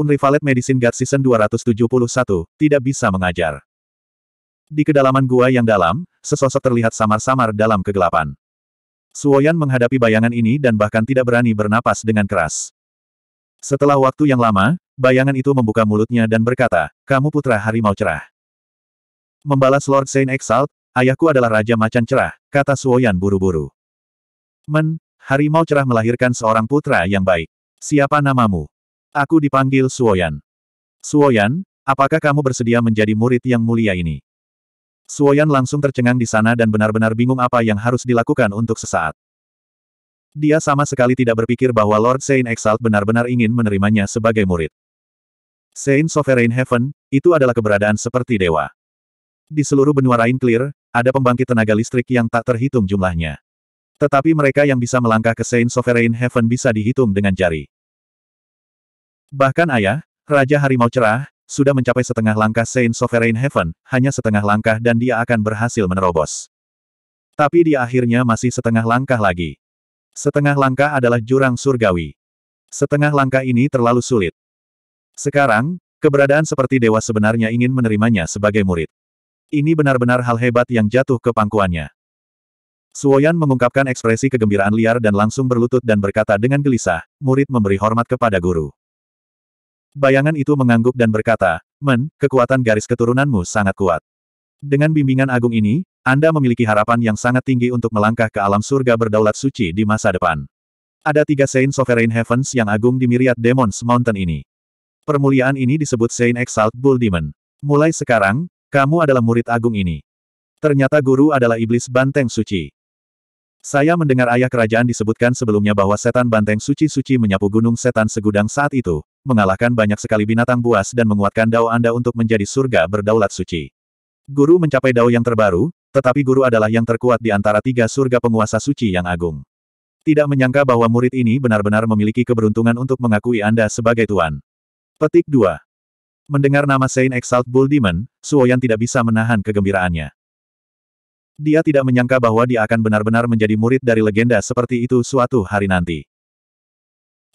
Unrivaled Medicine Guard Season 271, tidak bisa mengajar. Di kedalaman gua yang dalam, sesosok terlihat samar-samar dalam kegelapan. Suoyan menghadapi bayangan ini dan bahkan tidak berani bernapas dengan keras. Setelah waktu yang lama, bayangan itu membuka mulutnya dan berkata, kamu putra harimau cerah. Membalas Lord Saint Exalt, ayahku adalah Raja Macan Cerah, kata Suoyan buru-buru. Men, harimau cerah melahirkan seorang putra yang baik. Siapa namamu? Aku dipanggil Suoyan. Suoyan, apakah kamu bersedia menjadi murid yang mulia ini? Suoyan langsung tercengang di sana dan benar-benar bingung apa yang harus dilakukan untuk sesaat. Dia sama sekali tidak berpikir bahwa Lord Saint Exalt benar-benar ingin menerimanya sebagai murid. Saint Sovereign Heaven, itu adalah keberadaan seperti dewa. Di seluruh benua Rain Clear, ada pembangkit tenaga listrik yang tak terhitung jumlahnya. Tetapi mereka yang bisa melangkah ke Saint Sovereign Heaven bisa dihitung dengan jari. Bahkan ayah, Raja Harimau Cerah, sudah mencapai setengah langkah Saint Sovereign Heaven, hanya setengah langkah dan dia akan berhasil menerobos. Tapi dia akhirnya masih setengah langkah lagi. Setengah langkah adalah jurang surgawi. Setengah langkah ini terlalu sulit. Sekarang, keberadaan seperti dewa sebenarnya ingin menerimanya sebagai murid. Ini benar-benar hal hebat yang jatuh ke pangkuannya. Suoyan mengungkapkan ekspresi kegembiraan liar dan langsung berlutut dan berkata dengan gelisah, murid memberi hormat kepada guru. Bayangan itu mengangguk dan berkata, Men, kekuatan garis keturunanmu sangat kuat. Dengan bimbingan agung ini, Anda memiliki harapan yang sangat tinggi untuk melangkah ke alam surga berdaulat suci di masa depan. Ada tiga Saint Sovereign Heavens yang agung di Myriad Demons Mountain ini. Permuliaan ini disebut Saint Exalt Bull Demon. Mulai sekarang, kamu adalah murid agung ini. Ternyata guru adalah iblis banteng suci. Saya mendengar ayah kerajaan disebutkan sebelumnya bahwa setan banteng suci-suci menyapu gunung setan segudang saat itu, mengalahkan banyak sekali binatang buas dan menguatkan dao Anda untuk menjadi surga berdaulat suci. Guru mencapai dao yang terbaru, tetapi guru adalah yang terkuat di antara tiga surga penguasa suci yang agung. Tidak menyangka bahwa murid ini benar-benar memiliki keberuntungan untuk mengakui Anda sebagai Tuan. Petik 2. Mendengar nama Saint Exalt Bull Demon, Suoyan tidak bisa menahan kegembiraannya. Dia tidak menyangka bahwa dia akan benar-benar menjadi murid dari legenda seperti itu suatu hari nanti.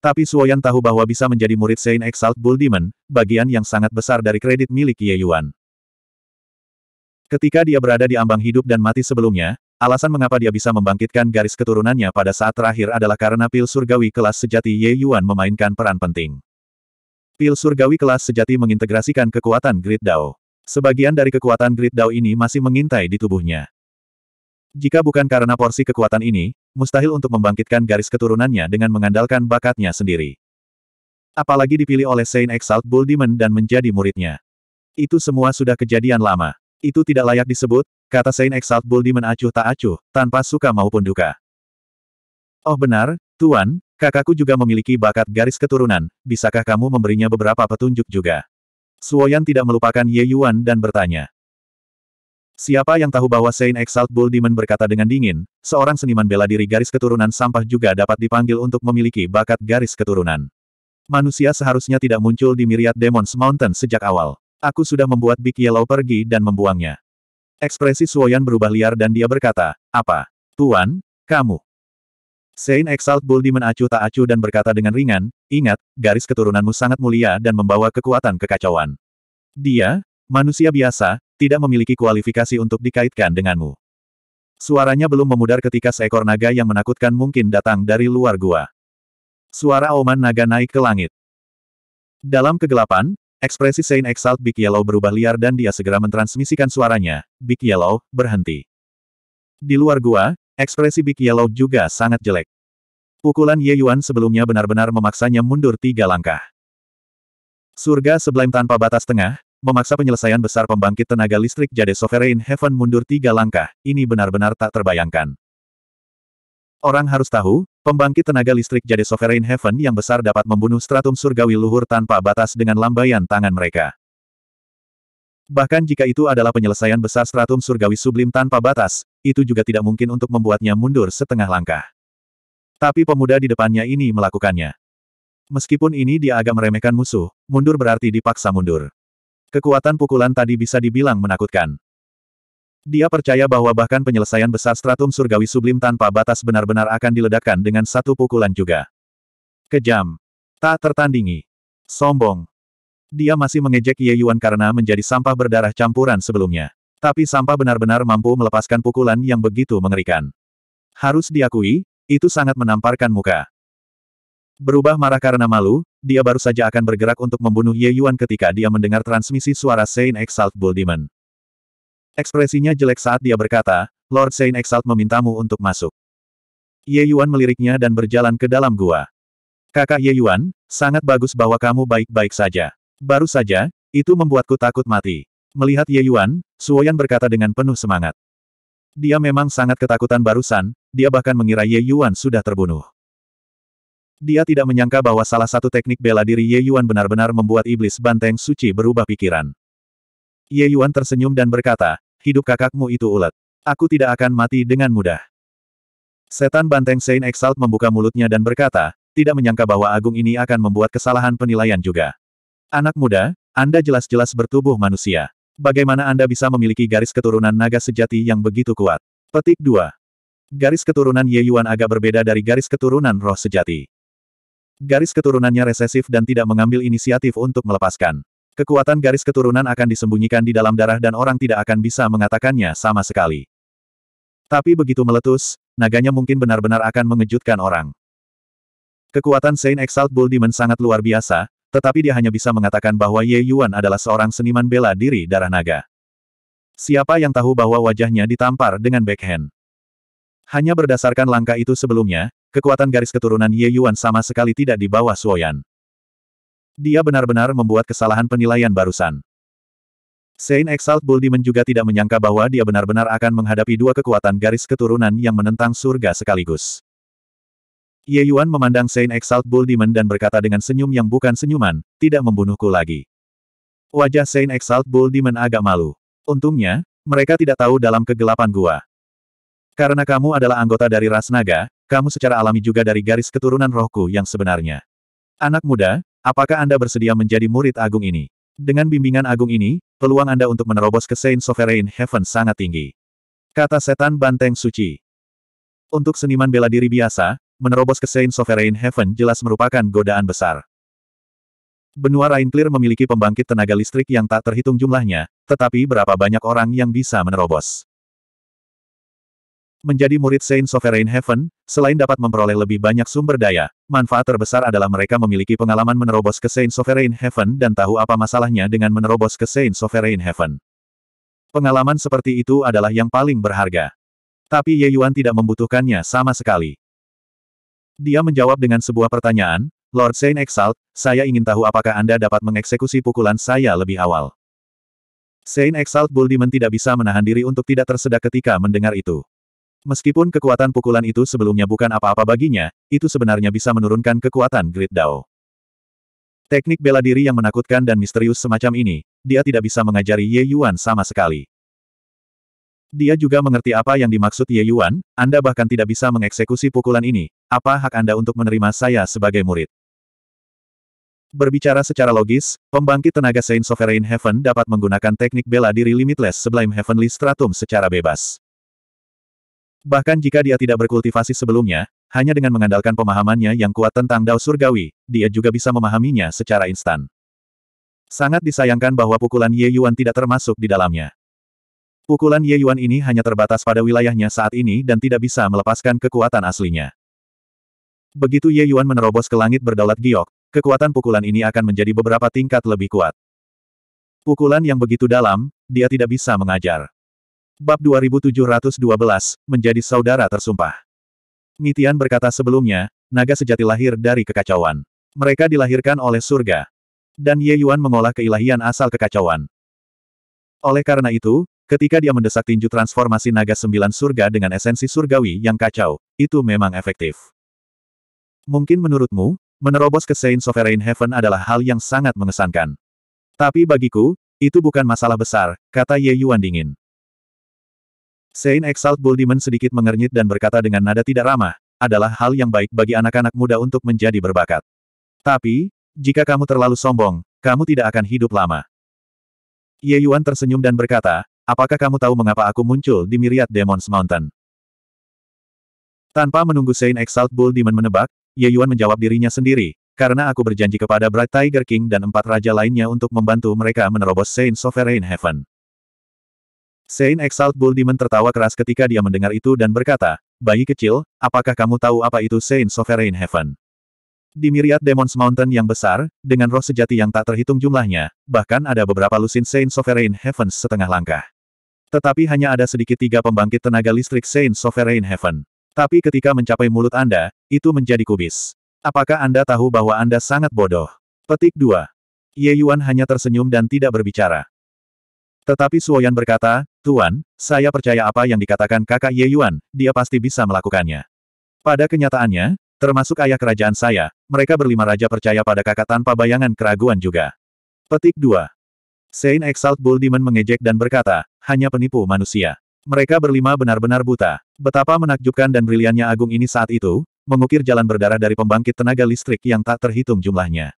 Tapi Suoyan tahu bahwa bisa menjadi murid Saint Exalt Bull Demon, bagian yang sangat besar dari kredit milik Ye Yuan. Ketika dia berada di ambang hidup dan mati sebelumnya, alasan mengapa dia bisa membangkitkan garis keturunannya pada saat terakhir adalah karena pil surgawi kelas sejati Ye Yuan memainkan peran penting. Pil surgawi kelas sejati mengintegrasikan kekuatan Grid Dao. Sebagian dari kekuatan Grid Dao ini masih mengintai di tubuhnya. Jika bukan karena porsi kekuatan ini, mustahil untuk membangkitkan garis keturunannya dengan mengandalkan bakatnya sendiri. Apalagi dipilih oleh Saint Exalt Bull Demon dan menjadi muridnya. Itu semua sudah kejadian lama. Itu tidak layak disebut, kata Saint Exalt Bull Demon acuh tak acuh, tanpa suka maupun duka. Oh benar, Tuan, kakakku juga memiliki bakat garis keturunan, bisakah kamu memberinya beberapa petunjuk juga? Suoyan tidak melupakan Ye Yuan dan bertanya. Siapa yang tahu bahwa Saint Exalt Bull Demon berkata dengan dingin, seorang seniman bela diri garis keturunan sampah juga dapat dipanggil untuk memiliki bakat garis keturunan. Manusia seharusnya tidak muncul di Myriad Demons Mountain sejak awal. Aku sudah membuat Big Yellow pergi dan membuangnya. Ekspresi Suoyan berubah liar dan dia berkata, apa? Tuan, kamu. Saint Exalt Bull Demon acuh tak acuh dan berkata dengan ringan, ingat, garis keturunanmu sangat mulia dan membawa kekuatan kekacauan. Dia, manusia biasa, tidak memiliki kualifikasi untuk dikaitkan denganmu. Suaranya belum memudar ketika seekor naga yang menakutkan mungkin datang dari luar gua. Suara auman naga naik ke langit. Dalam kegelapan, ekspresi Saint Exalt Big Yellow berubah liar dan dia segera mentransmisikan suaranya, Big Yellow, berhenti. Di luar gua, ekspresi Big Yellow juga sangat jelek. Pukulan Ye Yuan sebelumnya benar-benar memaksanya mundur tiga langkah. Surga sebelum tanpa batas tengah, memaksa penyelesaian besar pembangkit tenaga listrik Jade Sovereign Heaven mundur tiga langkah, ini benar-benar tak terbayangkan. Orang harus tahu, pembangkit tenaga listrik Jade Sovereign Heaven yang besar dapat membunuh stratum surgawi luhur tanpa batas dengan lambaian tangan mereka. Bahkan jika itu adalah penyelesaian besar stratum surgawi sublim tanpa batas, itu juga tidak mungkin untuk membuatnya mundur setengah langkah. Tapi pemuda di depannya ini melakukannya. Meskipun ini dia agak meremehkan musuh, mundur berarti dipaksa mundur. Kekuatan pukulan tadi bisa dibilang menakutkan. Dia percaya bahwa bahkan penyelesaian besar stratum surgawi sublim tanpa batas benar-benar akan diledakkan dengan satu pukulan juga. Kejam. Tak tertandingi. Sombong. Dia masih mengejek Ye Yuan karena menjadi sampah berdarah campuran sebelumnya. Tapi sampah benar-benar mampu melepaskan pukulan yang begitu mengerikan. Harus diakui, itu sangat menamparkan muka. Berubah marah karena malu, dia baru saja akan bergerak untuk membunuh Ye Yuan ketika dia mendengar transmisi suara Saint Exalt Bull Demon. Ekspresinya jelek saat dia berkata, Lord Saint Exalt memintamu untuk masuk. Ye Yuan meliriknya dan berjalan ke dalam gua. Kakak Ye Yuan, sangat bagus bahwa kamu baik-baik saja. Baru saja, itu membuatku takut mati. Melihat Ye Yuan, Suoyan berkata dengan penuh semangat. Dia memang sangat ketakutan barusan, dia bahkan mengira Ye Yuan sudah terbunuh. Dia tidak menyangka bahwa salah satu teknik bela diri Ye Yuan benar-benar membuat iblis banteng suci berubah pikiran. Ye Yuan tersenyum dan berkata, hidup kakakmu itu ulet. Aku tidak akan mati dengan mudah. Setan banteng Saint Exalt membuka mulutnya dan berkata, tidak menyangka bahwa Agung ini akan membuat kesalahan penilaian juga. Anak muda, Anda jelas-jelas bertubuh manusia. Bagaimana Anda bisa memiliki garis keturunan naga sejati yang begitu kuat? Petik 2. Garis keturunan Ye Yuan agak berbeda dari garis keturunan roh sejati. Garis keturunannya resesif dan tidak mengambil inisiatif untuk melepaskan. Kekuatan garis keturunan akan disembunyikan di dalam darah dan orang tidak akan bisa mengatakannya sama sekali. Tapi begitu meletus, naganya mungkin benar-benar akan mengejutkan orang. Kekuatan Saint Exalt Bull Demon sangat luar biasa, tetapi dia hanya bisa mengatakan bahwa Ye Yuan adalah seorang seniman bela diri darah naga. Siapa yang tahu bahwa wajahnya ditampar dengan backhand? Hanya berdasarkan langkah itu sebelumnya, kekuatan garis keturunan Ye Yuan sama sekali tidak di bawah Suoyan. Dia benar-benar membuat kesalahan penilaian barusan. Saint Exalt Buldimen juga tidak menyangka bahwa dia benar-benar akan menghadapi dua kekuatan garis keturunan yang menentang surga sekaligus. Ye Yuan memandang Saint Exalt Buldimen dan berkata dengan senyum yang bukan senyuman, tidak membunuhku lagi. Wajah Saint Exalt Buldimen agak malu. Untungnya, mereka tidak tahu dalam kegelapan gua. Karena kamu adalah anggota dari ras naga, kamu secara alami juga dari garis keturunan rohku yang sebenarnya. Anak muda, apakah Anda bersedia menjadi murid agung ini? Dengan bimbingan agung ini, peluang Anda untuk menerobos ke Saint Sovereign Heaven sangat tinggi. Kata setan banteng suci. Untuk seniman bela diri biasa, menerobos ke Saint Sovereign Heaven jelas merupakan godaan besar. Benua Rainclear memiliki pembangkit tenaga listrik yang tak terhitung jumlahnya, tetapi berapa banyak orang yang bisa menerobos. Menjadi murid Saint Sovereign Heaven, selain dapat memperoleh lebih banyak sumber daya, manfaat terbesar adalah mereka memiliki pengalaman menerobos ke Saint Sovereign Heaven dan tahu apa masalahnya dengan menerobos ke Saint Sovereign Heaven. Pengalaman seperti itu adalah yang paling berharga. Tapi Ye Yuan tidak membutuhkannya sama sekali. Dia menjawab dengan sebuah pertanyaan, Lord Saint Exalt, saya ingin tahu apakah Anda dapat mengeksekusi pukulan saya lebih awal. Saint Exalt Buldiman tidak bisa menahan diri untuk tidak tersedak ketika mendengar itu. Meskipun kekuatan pukulan itu sebelumnya bukan apa-apa baginya, itu sebenarnya bisa menurunkan kekuatan Great Dao. Teknik bela diri yang menakutkan dan misterius semacam ini, dia tidak bisa mengajari Ye Yuan sama sekali. Dia juga mengerti apa yang dimaksud Ye Yuan, Anda bahkan tidak bisa mengeksekusi pukulan ini, apa hak Anda untuk menerima saya sebagai murid? Berbicara secara logis, pembangkit tenaga Saint Sovereign Heaven dapat menggunakan teknik bela diri Limitless Sublime Heavenly Stratum secara bebas. Bahkan jika dia tidak berkultivasi sebelumnya, hanya dengan mengandalkan pemahamannya yang kuat tentang dao surgawi, dia juga bisa memahaminya secara instan. Sangat disayangkan bahwa pukulan Ye Yuan tidak termasuk di dalamnya. Pukulan Ye Yuan ini hanya terbatas pada wilayahnya saat ini dan tidak bisa melepaskan kekuatan aslinya. Begitu Ye Yuan menerobos ke langit berdaulat giok, kekuatan pukulan ini akan menjadi beberapa tingkat lebih kuat. Pukulan yang begitu dalam, dia tidak bisa mengajar. Bab 2712, menjadi saudara tersumpah. Mitian berkata sebelumnya, naga sejati lahir dari kekacauan. Mereka dilahirkan oleh surga. Dan Ye Yuan mengolah keilahian asal kekacauan. Oleh karena itu, ketika dia mendesak tinju transformasi naga sembilan surga dengan esensi surgawi yang kacau, itu memang efektif. Mungkin menurutmu, menerobos ke Saint Sovereign Heaven adalah hal yang sangat mengesankan. Tapi bagiku, itu bukan masalah besar, kata Ye Yuan dingin. Sein Exalt Buldiman sedikit mengernyit dan berkata dengan nada tidak ramah, adalah hal yang baik bagi anak-anak muda untuk menjadi berbakat. Tapi, jika kamu terlalu sombong, kamu tidak akan hidup lama. Ye Yuan tersenyum dan berkata, apakah kamu tahu mengapa aku muncul di Myriad Demons Mountain? Tanpa menunggu Sein Exalt Buldiman menebak, Ye Yuan menjawab dirinya sendiri, karena aku berjanji kepada Bright Tiger King dan empat raja lainnya untuk membantu mereka menerobos Sein Sovereign Heaven. Sein Exalt Bull Demon tertawa keras ketika dia mendengar itu dan berkata, Bayi kecil, apakah kamu tahu apa itu Sein Sovereign Heaven? Di Myriad Demons Mountain yang besar, dengan roh sejati yang tak terhitung jumlahnya, bahkan ada beberapa lusin Sein Sovereign Heaven setengah langkah. Tetapi hanya ada sedikit tiga pembangkit tenaga listrik Sein Sovereign Heaven. Tapi ketika mencapai mulut Anda, itu menjadi kubis. Apakah Anda tahu bahwa Anda sangat bodoh? Petik 2. Ye Yuan hanya tersenyum dan tidak berbicara. Tetapi Suoyan berkata, Tuan, saya percaya apa yang dikatakan kakak Ye Yuan, dia pasti bisa melakukannya. Pada kenyataannya, termasuk ayah kerajaan saya, mereka berlima raja percaya pada kakak tanpa bayangan keraguan juga. Petik 2. Saint Exalt Bull Demon mengejek dan berkata, hanya penipu manusia. Mereka berlima benar-benar buta. Betapa menakjubkan dan briliannya agung ini saat itu, mengukir jalan berdarah dari pembangkit tenaga listrik yang tak terhitung jumlahnya.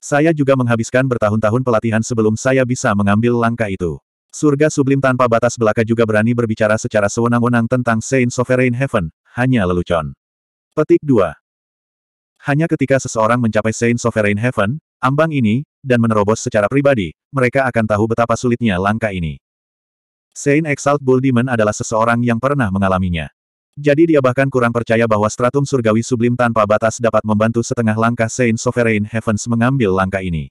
Saya juga menghabiskan bertahun-tahun pelatihan sebelum saya bisa mengambil langkah itu. Surga sublim tanpa batas belaka juga berani berbicara secara sewenang-wenang tentang Saint Sovereign Heaven, hanya lelucon. Petik 2. Hanya ketika seseorang mencapai Saint Sovereign Heaven, ambang ini, dan menerobos secara pribadi, mereka akan tahu betapa sulitnya langkah ini. Saint Exalt Bull Demon adalah seseorang yang pernah mengalaminya. Jadi dia bahkan kurang percaya bahwa stratum surgawi sublim tanpa batas dapat membantu setengah langkah Saint Sovereign Heavens mengambil langkah ini.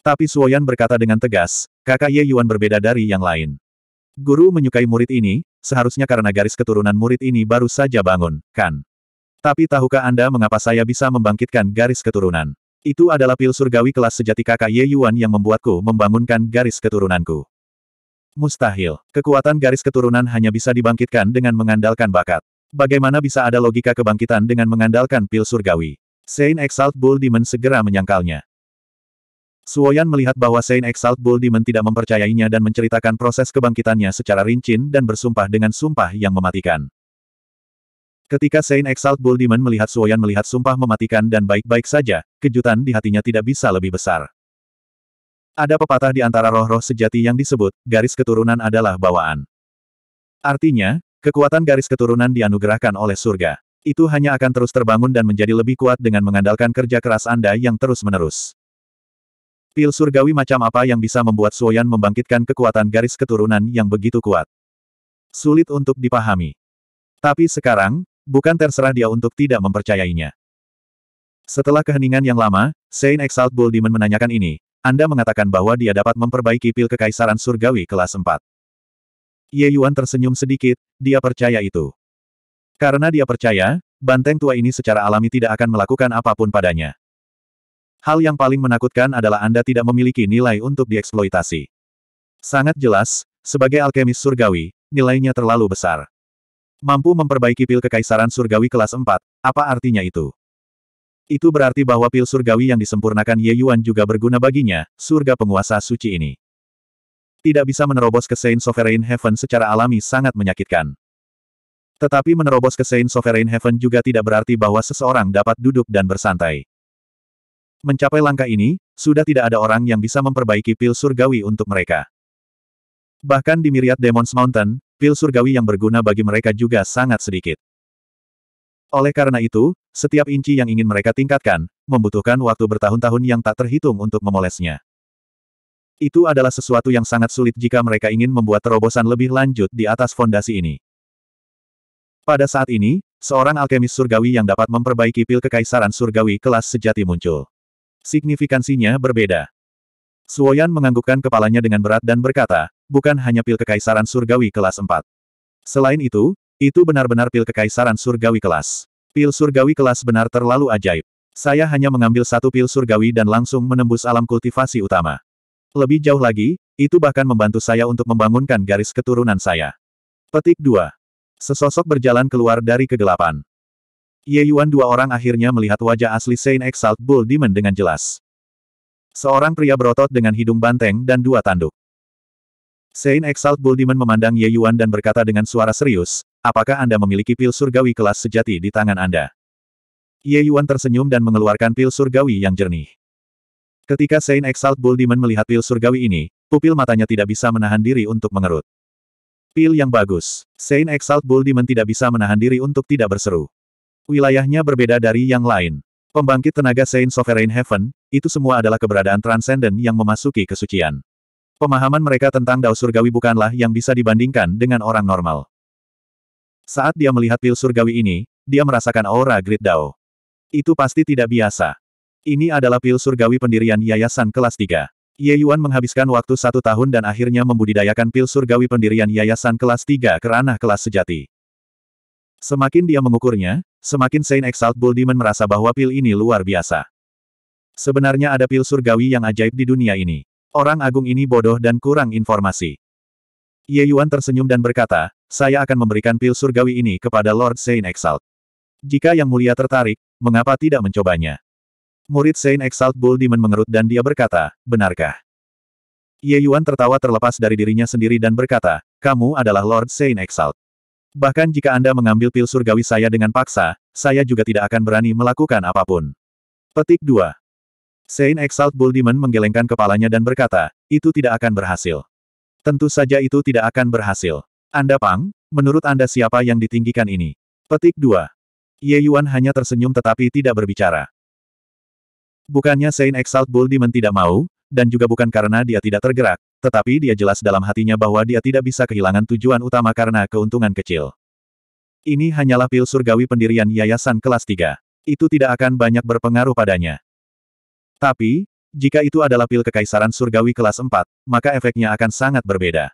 Tapi Suoyan berkata dengan tegas, kakak Ye Yuan berbeda dari yang lain. Guru menyukai murid ini, seharusnya karena garis keturunan murid ini baru saja bangun, kan? Tapi tahukah Anda mengapa saya bisa membangkitkan garis keturunan? Itu adalah pil surgawi kelas sejati kakak Ye Yuan yang membuatku membangunkan garis keturunanku. Mustahil. Kekuatan garis keturunan hanya bisa dibangkitkan dengan mengandalkan bakat. Bagaimana bisa ada logika kebangkitan dengan mengandalkan pil surgawi? Saint Exalt Bull Demon segera menyangkalnya. Suoyan melihat bahwa Saint Exalt Bull Demon tidak mempercayainya dan menceritakan proses kebangkitannya secara rinci dan bersumpah dengan sumpah yang mematikan. Ketika Saint Exalt Bull Demon melihat Suoyan melihat sumpah mematikan dan baik-baik saja, kejutan di hatinya tidak bisa lebih besar. Ada pepatah di antara roh-roh sejati yang disebut, garis keturunan adalah bawaan. Artinya, kekuatan garis keturunan dianugerahkan oleh surga. Itu hanya akan terus terbangun dan menjadi lebih kuat dengan mengandalkan kerja keras Anda yang terus-menerus. Pil surgawi macam apa yang bisa membuat Suoyan membangkitkan kekuatan garis keturunan yang begitu kuat? Sulit untuk dipahami. Tapi sekarang, bukan terserah dia untuk tidak mempercayainya. Setelah keheningan yang lama, Saint Exalt Bull Demon menanyakan ini, Anda mengatakan bahwa dia dapat memperbaiki pil kekaisaran surgawi kelas 4. Ye Yuan tersenyum sedikit, dia percaya itu. Karena dia percaya, banteng tua ini secara alami tidak akan melakukan apapun padanya. Hal yang paling menakutkan adalah Anda tidak memiliki nilai untuk dieksploitasi. Sangat jelas, sebagai alkemis surgawi, nilainya terlalu besar. Mampu memperbaiki pil kekaisaran surgawi kelas 4, apa artinya itu? Itu berarti bahwa pil surgawi yang disempurnakan Ye Yuan juga berguna baginya, surga penguasa suci ini. Tidak bisa menerobos ke Saint Sovereign Heaven secara alami sangat menyakitkan. Tetapi menerobos ke Saint Sovereign Heaven juga tidak berarti bahwa seseorang dapat duduk dan bersantai. Mencapai langkah ini, sudah tidak ada orang yang bisa memperbaiki pil surgawi untuk mereka. Bahkan di Myriad Demons Mountain, pil surgawi yang berguna bagi mereka juga sangat sedikit. Oleh karena itu, setiap inci yang ingin mereka tingkatkan, membutuhkan waktu bertahun-tahun yang tak terhitung untuk memolesnya. Itu adalah sesuatu yang sangat sulit jika mereka ingin membuat terobosan lebih lanjut di atas fondasi ini. Pada saat ini, seorang alkemis surgawi yang dapat memperbaiki pil kekaisaran surgawi kelas sejati muncul. Signifikansinya berbeda. Suoyan menganggukkan kepalanya dengan berat dan berkata, bukan hanya pil kekaisaran surgawi kelas 4. Selain itu, itu benar-benar pil kekaisaran surgawi kelas. Pil surgawi kelas benar terlalu ajaib. Saya hanya mengambil satu pil surgawi dan langsung menembus alam kultivasi utama. Lebih jauh lagi, itu bahkan membantu saya untuk membangunkan garis keturunan saya. Petik 2. Sesosok berjalan keluar dari kegelapan. Ye Yuan dua orang akhirnya melihat wajah asli Saint Exalt Bull Demon dengan jelas. Seorang pria berotot dengan hidung banteng dan dua tanduk. Saint Exalt Bull Demon memandang Ye Yuan dan berkata dengan suara serius, apakah Anda memiliki pil surgawi kelas sejati di tangan Anda? Ye Yuan tersenyum dan mengeluarkan pil surgawi yang jernih. Ketika Saint Exalt Bull Demon melihat pil surgawi ini, pupil matanya tidak bisa menahan diri untuk mengerut. Pil yang bagus. Saint Exalt Bull Demon tidak bisa menahan diri untuk tidak berseru wilayahnya berbeda dari yang lain. Pembangkit tenaga Saint Sovereign Heaven, itu semua adalah keberadaan transenden yang memasuki kesucian. Pemahaman mereka tentang dao surgawi bukanlah yang bisa dibandingkan dengan orang normal. Saat dia melihat pil surgawi ini, dia merasakan aura grid dao. Itu pasti tidak biasa. Ini adalah pil surgawi pendirian Yayasan kelas 3. Ye Yuan menghabiskan waktu satu tahun dan akhirnya membudidayakan pil surgawi pendirian yayasan kelas 3 ke ranah kelas sejati. Semakin dia mengukurnya, semakin Saint Exalt Bull merasa bahwa pil ini luar biasa. Sebenarnya ada pil surgawi yang ajaib di dunia ini. Orang agung ini bodoh dan kurang informasi. Ye Yuan tersenyum dan berkata, saya akan memberikan pil surgawi ini kepada Lord Saint Exalt. Jika Yang Mulia tertarik, mengapa tidak mencobanya? Murid Saint Exalt Bull Demon mengerut dan dia berkata, benarkah? Ye Yuan tertawa terlepas dari dirinya sendiri dan berkata, kamu adalah Lord Saint Exalt. Bahkan jika Anda mengambil pil surgawi saya dengan paksa, saya juga tidak akan berani melakukan apapun. Petik 2. Saint Exalt Bull Demon menggelengkan kepalanya dan berkata, itu tidak akan berhasil. Tentu saja itu tidak akan berhasil. Anda Pang, menurut Anda siapa yang ditinggikan ini? Petik 2. Ye Yuan hanya tersenyum tetapi tidak berbicara. Bukannya Saint Exalt Bull Demon tidak mau, dan juga bukan karena dia tidak tergerak, tetapi dia jelas dalam hatinya bahwa dia tidak bisa kehilangan tujuan utama karena keuntungan kecil. Ini hanyalah pil surgawi pendirian yayasan kelas 3. Itu tidak akan banyak berpengaruh padanya. Tapi, jika itu adalah pil kekaisaran surgawi kelas 4, maka efeknya akan sangat berbeda.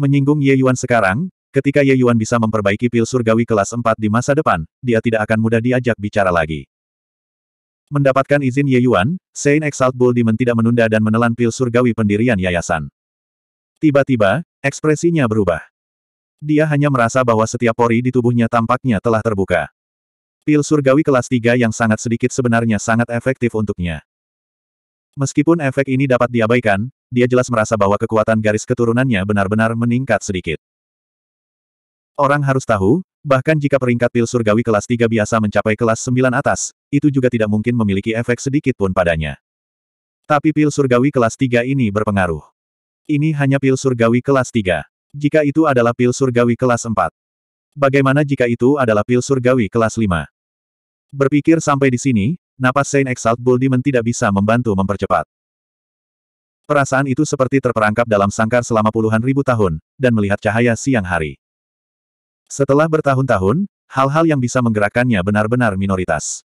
Menyinggung Ye Yuan sekarang, ketika Ye Yuan bisa memperbaiki pil surgawi kelas 4 di masa depan, dia tidak akan mudah diajak bicara lagi. Mendapatkan izin Ye Yuan, Saint Exalt Bull Demon tidak menunda dan menelan pil surgawi pendirian yayasan. Tiba-tiba, ekspresinya berubah. Dia hanya merasa bahwa setiap pori di tubuhnya tampaknya telah terbuka. Pil surgawi kelas 3 yang sangat sedikit sebenarnya sangat efektif untuknya. Meskipun efek ini dapat diabaikan, dia jelas merasa bahwa kekuatan garis keturunannya benar-benar meningkat sedikit. Orang harus tahu, Bahkan jika peringkat pil surgawi kelas 3 biasa mencapai kelas 9 atas, itu juga tidak mungkin memiliki efek sedikit pun padanya. Tapi pil surgawi kelas 3 ini berpengaruh. Ini hanya pil surgawi kelas 3. Jika itu adalah pil surgawi kelas 4. Bagaimana jika itu adalah pil surgawi kelas 5? Berpikir sampai di sini, napas Saint Exalt Demon tidak bisa membantu mempercepat. Perasaan itu seperti terperangkap dalam sangkar selama puluhan ribu tahun, dan melihat cahaya siang hari. Setelah bertahun-tahun, hal-hal yang bisa menggerakkannya benar-benar minoritas.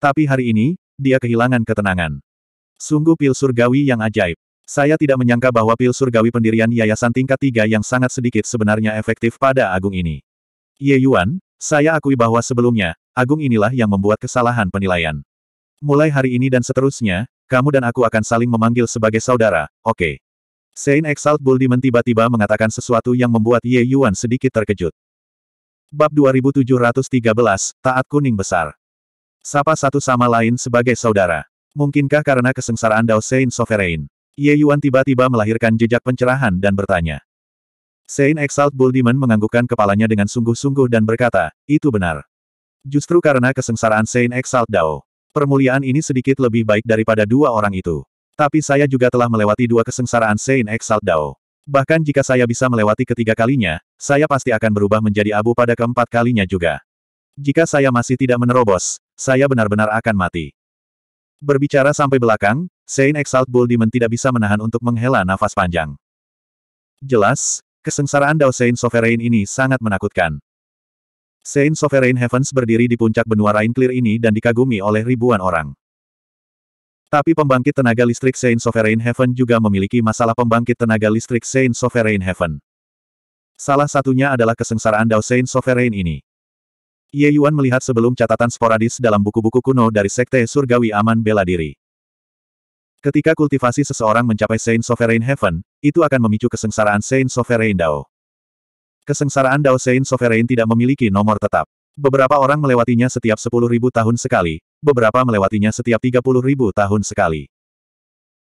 Tapi hari ini, dia kehilangan ketenangan. Sungguh pil surgawi yang ajaib. Saya tidak menyangka bahwa pil surgawi pendirian yayasan tingkat tiga yang sangat sedikit sebenarnya efektif pada agung ini. Ye Yuan, saya akui bahwa sebelumnya, agung inilah yang membuat kesalahan penilaian. Mulai hari ini dan seterusnya, kamu dan aku akan saling memanggil sebagai saudara, oke. Okay. Saint Exalt Buldiman tiba-tiba mengatakan sesuatu yang membuat Ye Yuan sedikit terkejut. Bab 2713, Taat Kuning Besar. Sapa satu sama lain sebagai saudara. Mungkinkah karena kesengsaraan Dao Sein Sovereign? Ye Yuan tiba-tiba melahirkan jejak pencerahan dan bertanya. Sein Exalt Bull Demon menganggukkan kepalanya dengan sungguh-sungguh dan berkata, itu benar. Justru karena kesengsaraan Sein Exalt Dao, permuliaan ini sedikit lebih baik daripada dua orang itu. Tapi saya juga telah melewati dua kesengsaraan Sein Exalt Dao. Bahkan jika saya bisa melewati ketiga kalinya, saya pasti akan berubah menjadi abu pada keempat kalinya juga. Jika saya masih tidak menerobos, saya benar-benar akan mati. Berbicara sampai belakang, Saint Exalt Bull Demon tidak bisa menahan untuk menghela nafas panjang. Jelas, kesengsaraan Dao Saint Sovereign ini sangat menakutkan. Saint Sovereign Heavens berdiri di puncak benua Clear ini dan dikagumi oleh ribuan orang. Tapi pembangkit tenaga listrik Saint Sovereign Heaven juga memiliki masalah pembangkit tenaga listrik Saint Sovereign Heaven. Salah satunya adalah kesengsaraan Dao Saint Sovereign ini. Ye Yuan melihat sebelum catatan sporadis dalam buku-buku kuno dari Sekte Surgawi Aman Bela Diri. Ketika kultivasi seseorang mencapai Saint Sovereign Heaven, itu akan memicu kesengsaraan Saint Sovereign Dao. Kesengsaraan Dao Saint Sovereign tidak memiliki nomor tetap. Beberapa orang melewatinya setiap sepuluh ribu tahun sekali, beberapa melewatinya setiap tiga puluh ribu tahun sekali.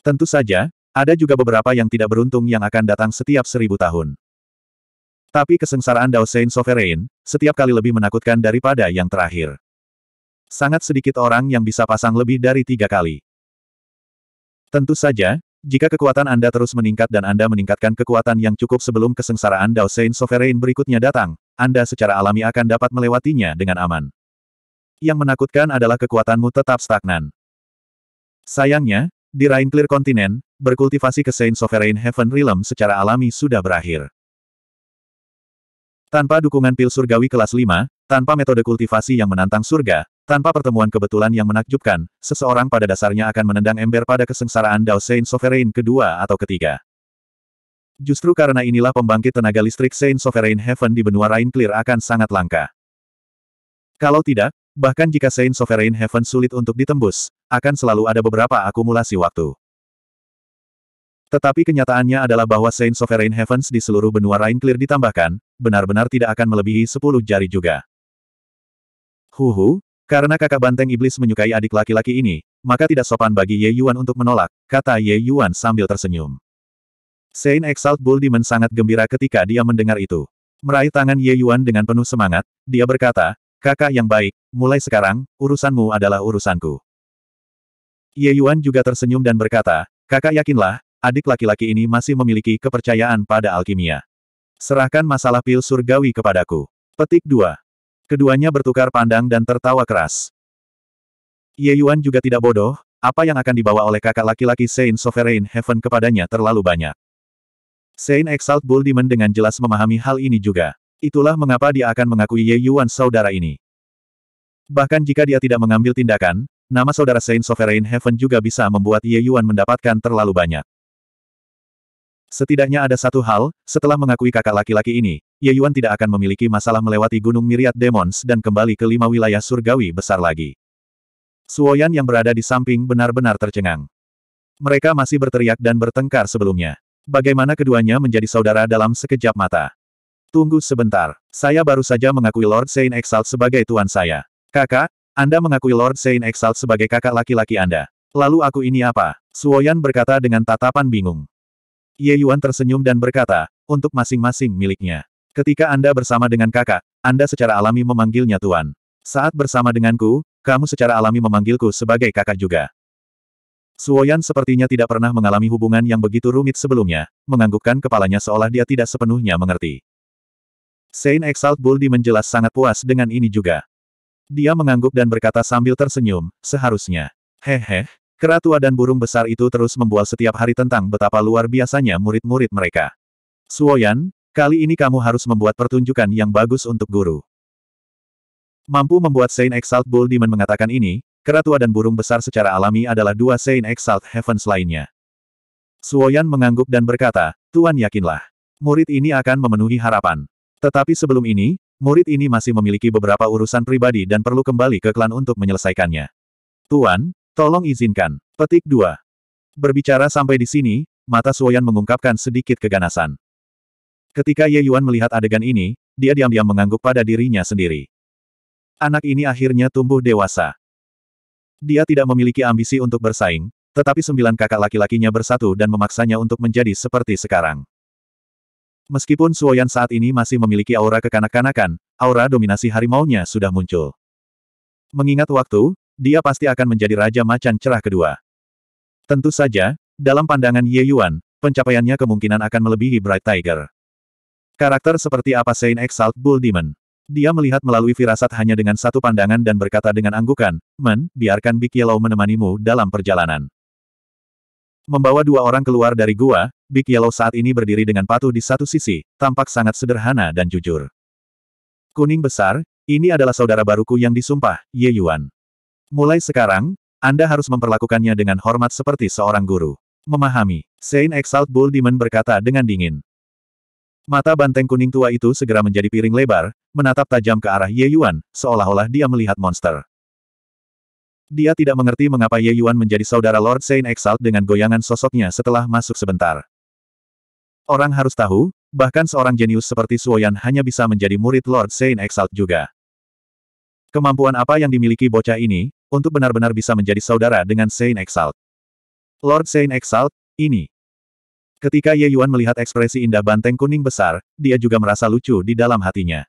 Tentu saja, ada juga beberapa yang tidak beruntung yang akan datang setiap seribu tahun. Tapi kesengsaraan Dao Sein Sovereign, setiap kali lebih menakutkan daripada yang terakhir. Sangat sedikit orang yang bisa pasang lebih dari tiga kali. Tentu saja, jika kekuatan Anda terus meningkat dan Anda meningkatkan kekuatan yang cukup sebelum kesengsaraan Dao Saint Sovereign berikutnya datang, Anda secara alami akan dapat melewatinya dengan aman. Yang menakutkan adalah kekuatanmu tetap stagnan. Sayangnya, di Rain Clear Continent, berkultivasi ke Saint Sovereign Heaven Realm secara alami sudah berakhir. Tanpa dukungan pil surgawi kelas 5, tanpa metode kultivasi yang menantang surga, tanpa pertemuan kebetulan yang menakjubkan, seseorang pada dasarnya akan menendang ember pada kesengsaraan Dao Sein Sovereign kedua atau ketiga. Justru karena inilah pembangkit tenaga listrik Sein Sovereign Heaven di benua Rain Clear akan sangat langka. Kalau tidak, bahkan jika Sein Sovereign Heaven sulit untuk ditembus, akan selalu ada beberapa akumulasi waktu. Tetapi kenyataannya adalah bahwa Saint Sovereign Heavens di seluruh benua Rain Clear ditambahkan, benar-benar tidak akan melebihi 10 jari juga. Huhu, karena kakak banteng iblis menyukai adik laki-laki ini, maka tidak sopan bagi Ye Yuan untuk menolak, kata Ye Yuan sambil tersenyum. Saint Exalt Bull Demon sangat gembira ketika dia mendengar itu. Meraih tangan Ye Yuan dengan penuh semangat, dia berkata, kakak yang baik, mulai sekarang, urusanmu adalah urusanku. Ye Yuan juga tersenyum dan berkata, kakak yakinlah, adik laki-laki ini masih memiliki kepercayaan pada alkimia. Serahkan masalah pil surgawi kepadaku. Petik 2. Keduanya bertukar pandang dan tertawa keras. Ye Yuan juga tidak bodoh, apa yang akan dibawa oleh kakak laki-laki Saint Sovereign Heaven kepadanya terlalu banyak. Saint Exalt Bull Demon dengan jelas memahami hal ini juga. Itulah mengapa dia akan mengakui Ye Yuan saudara ini. Bahkan jika dia tidak mengambil tindakan, nama saudara Saint Sovereign Heaven juga bisa membuat Ye Yuan mendapatkan terlalu banyak. Setidaknya ada satu hal, setelah mengakui kakak laki-laki ini, Ye Yuan tidak akan memiliki masalah melewati gunung miriat demons dan kembali ke lima wilayah surgawi besar lagi. Suoyan yang berada di samping benar-benar tercengang. Mereka masih berteriak dan bertengkar sebelumnya. Bagaimana keduanya menjadi saudara dalam sekejap mata? Tunggu sebentar, saya baru saja mengakui Lord Saint Exalt sebagai tuan saya. Kakak, Anda mengakui Lord Saint Exalt sebagai kakak laki-laki Anda. Lalu aku ini apa? Suoyan berkata dengan tatapan bingung. Ye Yuan tersenyum dan berkata, untuk masing-masing miliknya. Ketika Anda bersama dengan kakak, Anda secara alami memanggilnya Tuan. Saat bersama denganku, kamu secara alami memanggilku sebagai kakak juga. Suoyan sepertinya tidak pernah mengalami hubungan yang begitu rumit sebelumnya, menganggukkan kepalanya seolah dia tidak sepenuhnya mengerti. Saint Exalt Buldi menjelas sangat puas dengan ini juga. Dia mengangguk dan berkata sambil tersenyum, seharusnya. Hehe, kera tua dan burung besar itu terus membual setiap hari tentang betapa luar biasanya murid-murid mereka. Suoyan, Kali ini kamu harus membuat pertunjukan yang bagus untuk guru. Mampu membuat Saint Exalt Bull Demon mengatakan ini, keratua dan burung besar secara alami adalah dua Saint Exalt Heavens lainnya. Suoyan mengangguk dan berkata, Tuan yakinlah. Murid ini akan memenuhi harapan. Tetapi sebelum ini, murid ini masih memiliki beberapa urusan pribadi dan perlu kembali ke klan untuk menyelesaikannya. Tuan, tolong izinkan. Petik 2. Berbicara sampai di sini, mata Suoyan mengungkapkan sedikit keganasan. Ketika Ye Yuan melihat adegan ini, dia diam-diam mengangguk pada dirinya sendiri. Anak ini akhirnya tumbuh dewasa. Dia tidak memiliki ambisi untuk bersaing, tetapi sembilan kakak laki-lakinya bersatu dan memaksanya untuk menjadi seperti sekarang. Meskipun Suoyan saat ini masih memiliki aura kekanak-kanakan, aura dominasi harimaunya sudah muncul. Mengingat waktu, dia pasti akan menjadi Raja Macan Cerah kedua. Tentu saja, dalam pandangan Ye Yuan, pencapaiannya kemungkinan akan melebihi Bright Tiger. Karakter seperti apa Saint Exalt Bull Demon? Dia melihat melalui firasat hanya dengan satu pandangan dan berkata dengan anggukan, Men, biarkan Big Yellow menemanimu dalam perjalanan. Membawa dua orang keluar dari gua, Big Yellow saat ini berdiri dengan patuh di satu sisi, tampak sangat sederhana dan jujur. Kuning besar, ini adalah saudara baruku yang disumpah, Ye Yuan. Mulai sekarang, Anda harus memperlakukannya dengan hormat seperti seorang guru. Memahami, Saint Exalt Bull Demon berkata dengan dingin. Mata banteng kuning tua itu segera menjadi piring lebar, menatap tajam ke arah Ye Yuan, seolah-olah dia melihat monster. Dia tidak mengerti mengapa Ye Yuan menjadi saudara Lord Saint Exalt dengan goyangan sosoknya setelah masuk sebentar. Orang harus tahu, bahkan seorang jenius seperti Suoyan hanya bisa menjadi murid Lord Saint Exalt juga. Kemampuan apa yang dimiliki bocah ini, untuk benar-benar bisa menjadi saudara dengan Saint Exalt? Lord Saint Exalt, ini, Ketika Ye Yuan melihat ekspresi indah banteng kuning besar, dia juga merasa lucu di dalam hatinya.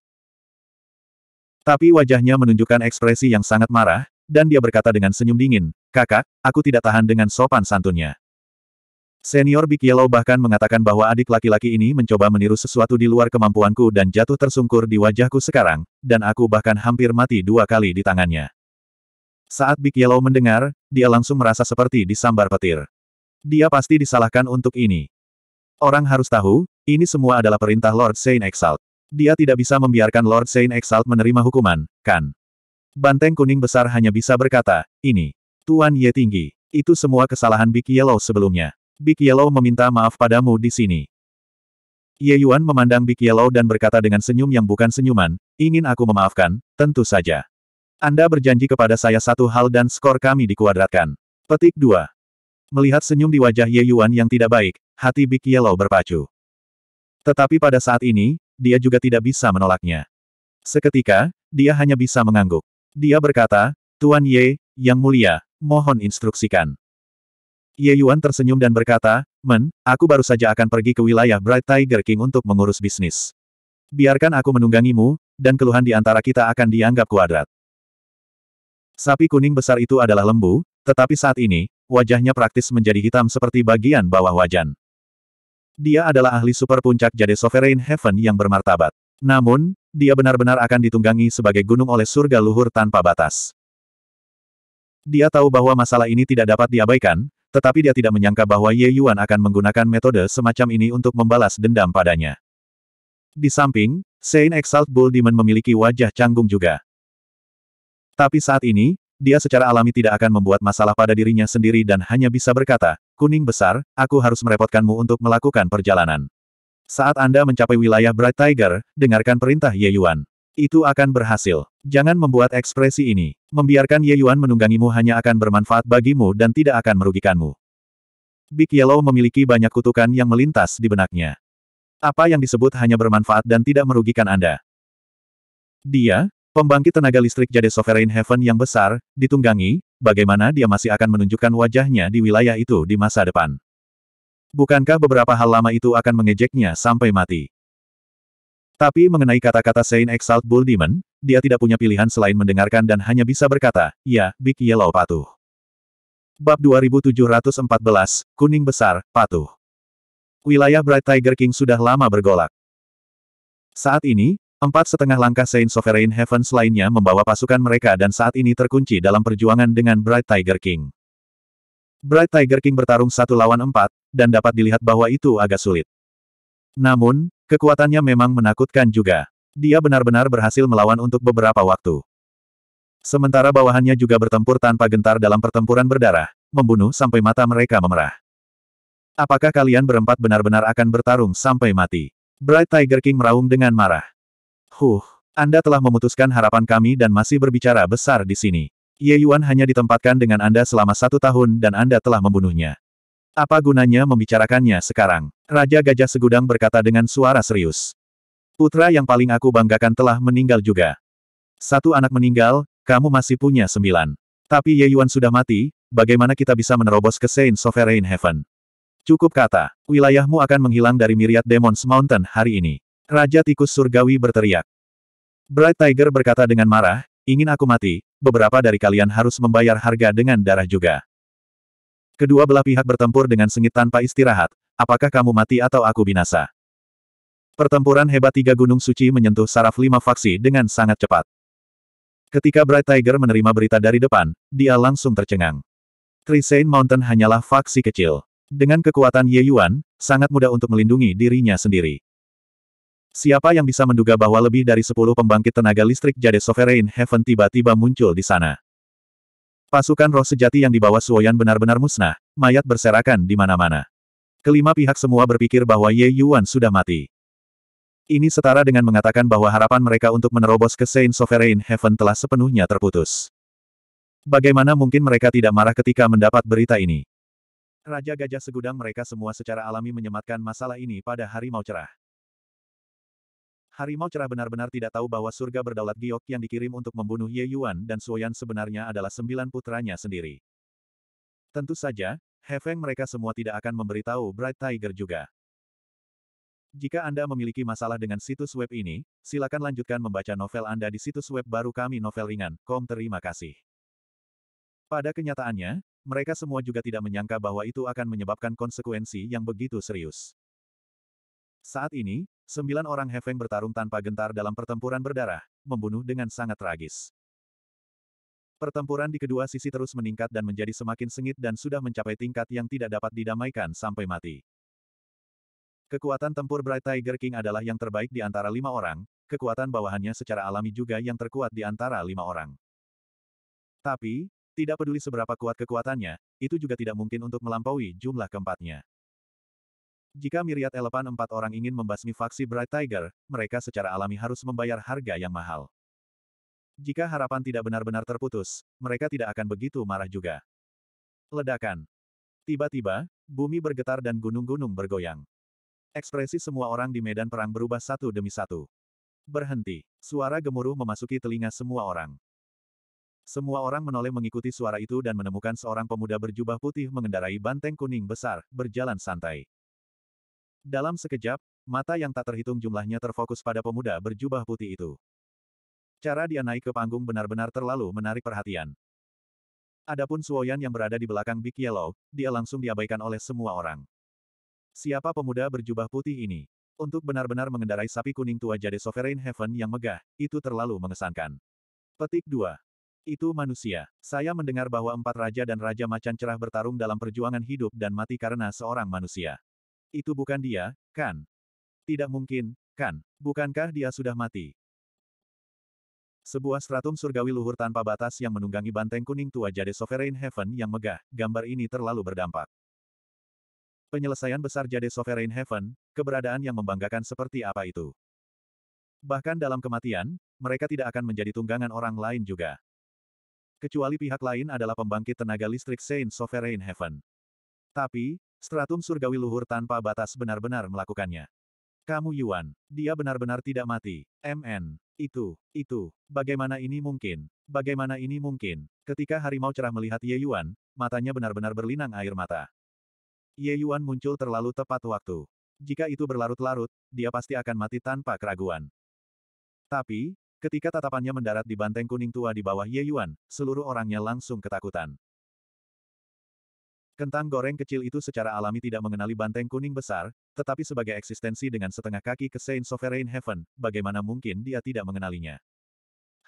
Tapi wajahnya menunjukkan ekspresi yang sangat marah, dan dia berkata dengan senyum dingin, Kakak, aku tidak tahan dengan sopan santunnya. Senior Big Yellow bahkan mengatakan bahwa adik laki-laki ini mencoba meniru sesuatu di luar kemampuanku dan jatuh tersungkur di wajahku sekarang, dan aku bahkan hampir mati dua kali di tangannya. Saat Big Yellow mendengar, dia langsung merasa seperti disambar petir. Dia pasti disalahkan untuk ini. Orang harus tahu, ini semua adalah perintah Lord Saint Exalt. Dia tidak bisa membiarkan Lord Saint Exalt menerima hukuman, kan? Banteng kuning besar hanya bisa berkata, ini. Tuan Ye tinggi. Itu semua kesalahan Big Yellow sebelumnya. Big Yellow meminta maaf padamu di sini. Ye Yuan memandang Big Yellow dan berkata dengan senyum yang bukan senyuman, ingin aku memaafkan, tentu saja. Anda berjanji kepada saya satu hal dan skor kami dikuadratkan. Petik 2. Melihat senyum di wajah Ye Yuan yang tidak baik, hati Big Yellow berpacu. Tetapi pada saat ini, dia juga tidak bisa menolaknya. Seketika, dia hanya bisa mengangguk. Dia berkata, Tuan Ye, Yang Mulia, mohon instruksikan. Ye Yuan tersenyum dan berkata, Men, aku baru saja akan pergi ke wilayah Bright Tiger King untuk mengurus bisnis. Biarkan aku menunggangimu, dan keluhan di antara kita akan dianggap kuadrat. Sapi kuning besar itu adalah lembu, tetapi saat ini, wajahnya praktis menjadi hitam seperti bagian bawah wajan. Dia adalah ahli super puncak Jade Sovereign Heaven yang bermartabat. Namun, dia benar-benar akan ditunggangi sebagai gunung oleh surga luhur tanpa batas. Dia tahu bahwa masalah ini tidak dapat diabaikan, tetapi dia tidak menyangka bahwa Ye Yuan akan menggunakan metode semacam ini untuk membalas dendam padanya. Di samping, Saint Exalt Bull Demon memiliki wajah canggung juga. Tapi saat ini, dia secara alami tidak akan membuat masalah pada dirinya sendiri dan hanya bisa berkata, Kuning besar, aku harus merepotkanmu untuk melakukan perjalanan. Saat Anda mencapai wilayah Bright Tiger, dengarkan perintah Ye Yuan. Itu akan berhasil. Jangan membuat ekspresi ini. Membiarkan Ye Yuan menunggangimu hanya akan bermanfaat bagimu dan tidak akan merugikanmu. Big Yellow memiliki banyak kutukan yang melintas di benaknya. Apa yang disebut hanya bermanfaat dan tidak merugikan Anda. Dia, pembangkit tenaga listrik Jade Sovereign Heaven yang besar, ditunggangi, bagaimana dia masih akan menunjukkan wajahnya di wilayah itu di masa depan. Bukankah beberapa hal lama itu akan mengejeknya sampai mati? Tapi mengenai kata-kata Saint Exalt Bull Demon, dia tidak punya pilihan selain mendengarkan dan hanya bisa berkata, ya, Big Yellow Patuh. Bab 2714, Kuning Besar, Patuh. Wilayah Bright Tiger King sudah lama bergolak. Saat ini, Empat setengah langkah Saint Sovereign Heaven lainnya membawa pasukan mereka dan saat ini terkunci dalam perjuangan dengan Bright Tiger King. Bright Tiger King bertarung satu lawan empat, dan dapat dilihat bahwa itu agak sulit. Namun, kekuatannya memang menakutkan juga. Dia benar-benar berhasil melawan untuk beberapa waktu. Sementara bawahannya juga bertempur tanpa gentar dalam pertempuran berdarah, membunuh sampai mata mereka memerah. Apakah kalian berempat benar-benar akan bertarung sampai mati? Bright Tiger King meraung dengan marah. Huh, Anda telah memutuskan harapan kami dan masih berbicara besar di sini. Ye Yuan hanya ditempatkan dengan Anda selama satu tahun dan Anda telah membunuhnya. Apa gunanya membicarakannya sekarang? Raja Gajah Segudang berkata dengan suara serius. Putra yang paling aku banggakan telah meninggal juga. Satu anak meninggal, kamu masih punya sembilan. Tapi Ye Yuan sudah mati, bagaimana kita bisa menerobos ke Saint Sovereign Heaven? Cukup kata, wilayahmu akan menghilang dari Myriad Demons Mountain hari ini. Raja Tikus Surgawi berteriak. Bright Tiger berkata dengan marah, ingin aku mati, beberapa dari kalian harus membayar harga dengan darah juga. Kedua belah pihak bertempur dengan sengit tanpa istirahat, apakah kamu mati atau aku binasa? Pertempuran hebat tiga gunung suci menyentuh saraf lima faksi dengan sangat cepat. Ketika Bright Tiger menerima berita dari depan, dia langsung tercengang. Trisane Mountain hanyalah faksi kecil. Dengan kekuatan Ye Yuan, sangat mudah untuk melindungi dirinya sendiri. Siapa yang bisa menduga bahwa lebih dari 10 pembangkit tenaga listrik Jade Sovereign Heaven tiba-tiba muncul di sana? Pasukan roh sejati yang dibawa Suoyan benar-benar musnah, mayat berserakan di mana-mana. Kelima pihak semua berpikir bahwa Ye Yuan sudah mati. Ini setara dengan mengatakan bahwa harapan mereka untuk menerobos ke Saint Sovereign Heaven telah sepenuhnya terputus. Bagaimana mungkin mereka tidak marah ketika mendapat berita ini? Raja Gajah Segudang mereka semua secara alami menyematkan masalah ini pada harimau cerah. Harimau cerah benar-benar tidak tahu bahwa surga berdaulat giok yang dikirim untuk membunuh Ye Yuan dan Suoyan sebenarnya adalah sembilan putranya sendiri. Tentu saja, Hefeng mereka semua tidak akan memberitahu Bright Tiger juga. Jika Anda memiliki masalah dengan situs web ini, silakan lanjutkan membaca novel Anda di situs web baru kami novel ringan, kom terima kasih. Pada kenyataannya, mereka semua juga tidak menyangka bahwa itu akan menyebabkan konsekuensi yang begitu serius. Saat ini, Sembilan orang Hefeng bertarung tanpa gentar dalam pertempuran berdarah, membunuh dengan sangat tragis. Pertempuran di kedua sisi terus meningkat dan menjadi semakin sengit dan sudah mencapai tingkat yang tidak dapat didamaikan sampai mati. Kekuatan tempur Bright Tiger King adalah yang terbaik di antara lima orang, kekuatan bawahannya secara alami juga yang terkuat di antara lima orang. Tapi, tidak peduli seberapa kuat kekuatannya, itu juga tidak mungkin untuk melampaui jumlah keempatnya. Jika Miriat Elepan empat orang ingin membasmi faksi Bright Tiger, mereka secara alami harus membayar harga yang mahal. Jika harapan tidak benar-benar terputus, mereka tidak akan begitu marah juga. Ledakan. Tiba-tiba, bumi bergetar dan gunung-gunung bergoyang. Ekspresi semua orang di medan perang berubah satu demi satu. Berhenti. Suara gemuruh memasuki telinga semua orang. Semua orang menoleh mengikuti suara itu dan menemukan seorang pemuda berjubah putih mengendarai banteng kuning besar, berjalan santai. Dalam sekejap, mata yang tak terhitung jumlahnya terfokus pada pemuda berjubah putih itu. Cara dia naik ke panggung benar-benar terlalu menarik perhatian. Adapun Suoyan yang berada di belakang Big Yellow, dia langsung diabaikan oleh semua orang. Siapa pemuda berjubah putih ini? Untuk benar-benar mengendarai sapi kuning tua Jade Sovereign Heaven yang megah, itu terlalu mengesankan. Petik 2. Itu manusia. Saya mendengar bahwa empat raja dan raja macan cerah bertarung dalam perjuangan hidup dan mati karena seorang manusia. Itu bukan dia, kan? Tidak mungkin, kan? Bukankah dia sudah mati? Sebuah stratum surgawi luhur tanpa batas yang menunggangi banteng kuning tua Jade Sovereign Heaven yang megah, gambar ini terlalu berdampak. Penyelesaian besar Jade Sovereign Heaven, keberadaan yang membanggakan seperti apa itu. Bahkan dalam kematian, mereka tidak akan menjadi tunggangan orang lain juga. Kecuali pihak lain adalah pembangkit tenaga listrik Saint Sovereign Heaven. Tapi, Stratum surgawi luhur tanpa batas benar-benar melakukannya. Kamu Yuan, dia benar-benar tidak mati. MN, itu, itu, bagaimana ini mungkin? Bagaimana ini mungkin? Ketika harimau cerah melihat Ye Yuan, matanya benar-benar berlinang air mata. Ye Yuan muncul terlalu tepat waktu. Jika itu berlarut-larut, dia pasti akan mati tanpa keraguan. Tapi, ketika tatapannya mendarat di banteng kuning tua di bawah Ye Yuan, seluruh orangnya langsung ketakutan. Kentang goreng kecil itu secara alami tidak mengenali banteng kuning besar, tetapi sebagai eksistensi dengan setengah kaki ke Saint Sovereign Heaven, bagaimana mungkin dia tidak mengenalinya?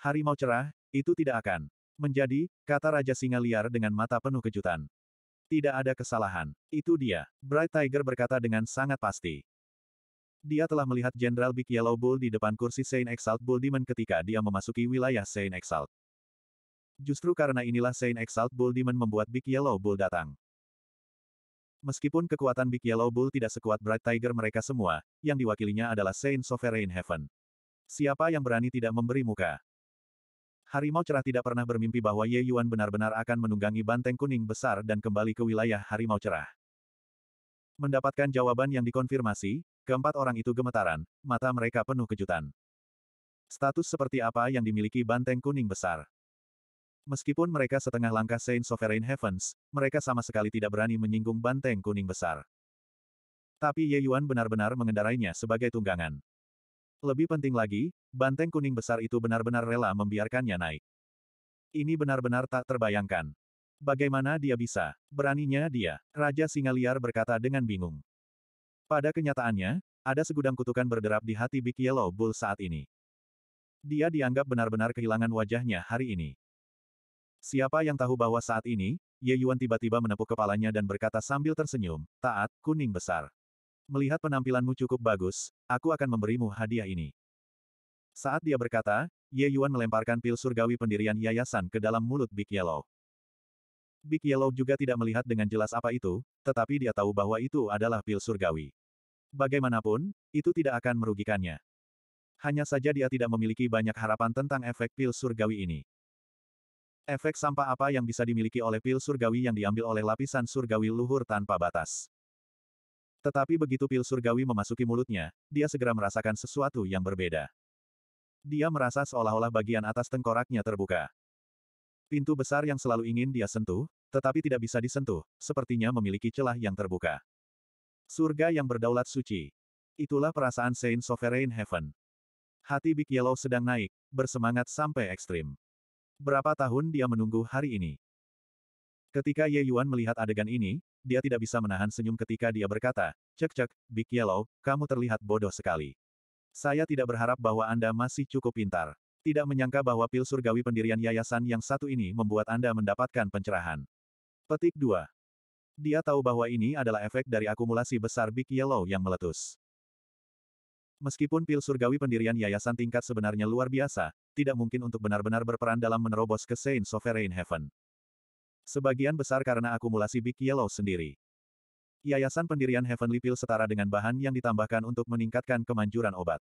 Hari mau cerah, itu tidak akan menjadi, kata Raja Singa Liar dengan mata penuh kejutan. Tidak ada kesalahan. Itu dia, Bright Tiger berkata dengan sangat pasti. Dia telah melihat Jenderal Big Yellow Bull di depan kursi Saint Exalt Bull Demon ketika dia memasuki wilayah Saint Exalt. Justru karena inilah Saint Exalt Bull Demon membuat Big Yellow Bull datang. Meskipun kekuatan Big Yellow Bull tidak sekuat Bright Tiger mereka semua, yang diwakilinya adalah Saint Sovereign Heaven. Siapa yang berani tidak memberi muka? Harimau Cerah tidak pernah bermimpi bahwa Ye Yuan benar-benar akan menunggangi banteng kuning besar dan kembali ke wilayah Harimau Cerah. Mendapatkan jawaban yang dikonfirmasi, keempat orang itu gemetaran, mata mereka penuh kejutan. Status seperti apa yang dimiliki banteng kuning besar? Meskipun mereka setengah langkah Saint Sovereign Heavens, mereka sama sekali tidak berani menyinggung banteng kuning besar. Tapi Ye Yuan benar-benar mengendarainya sebagai tunggangan. Lebih penting lagi, banteng kuning besar itu benar-benar rela membiarkannya naik. Ini benar-benar tak terbayangkan. Bagaimana dia bisa? Beraninya dia, Raja Singa Liar berkata dengan bingung. Pada kenyataannya, ada segudang kutukan berderap di hati Big Yellow Bull saat ini. Dia dianggap benar-benar kehilangan wajahnya hari ini. Siapa yang tahu bahwa saat ini, Ye Yuan tiba-tiba menepuk kepalanya dan berkata sambil tersenyum, taat, kuning besar. Melihat penampilanmu cukup bagus, aku akan memberimu hadiah ini. Saat dia berkata, Ye Yuan melemparkan pil surgawi pendirian yayasan ke dalam mulut Big Yellow. Big Yellow juga tidak melihat dengan jelas apa itu, tetapi dia tahu bahwa itu adalah pil surgawi. Bagaimanapun, itu tidak akan merugikannya. Hanya saja dia tidak memiliki banyak harapan tentang efek pil surgawi ini. Efek sampah apa yang bisa dimiliki oleh pil surgawi yang diambil oleh lapisan surgawi luhur tanpa batas? Tetapi begitu pil surgawi memasuki mulutnya, dia segera merasakan sesuatu yang berbeda. Dia merasa seolah-olah bagian atas tengkoraknya terbuka. Pintu besar yang selalu ingin dia sentuh, tetapi tidak bisa disentuh, sepertinya memiliki celah yang terbuka. Surga yang berdaulat suci. Itulah perasaan Saint Sovereign Heaven. Hati Big Yellow sedang naik, bersemangat sampai ekstrim. Berapa tahun dia menunggu hari ini? Ketika Ye Yuan melihat adegan ini, dia tidak bisa menahan senyum ketika dia berkata, Cek-cek, Big Yellow, kamu terlihat bodoh sekali. Saya tidak berharap bahwa Anda masih cukup pintar. Tidak menyangka bahwa pil surgawi pendirian yayasan yang satu ini membuat Anda mendapatkan pencerahan. Petik 2. Dia tahu bahwa ini adalah efek dari akumulasi besar Big Yellow yang meletus. Meskipun pil surgawi pendirian yayasan tingkat sebenarnya luar biasa, tidak mungkin untuk benar-benar berperan dalam menerobos ke Saint Sovereign Heaven. Sebagian besar karena akumulasi Big Yellow sendiri. Yayasan pendirian Heavenly Pill setara dengan bahan yang ditambahkan untuk meningkatkan kemanjuran obat.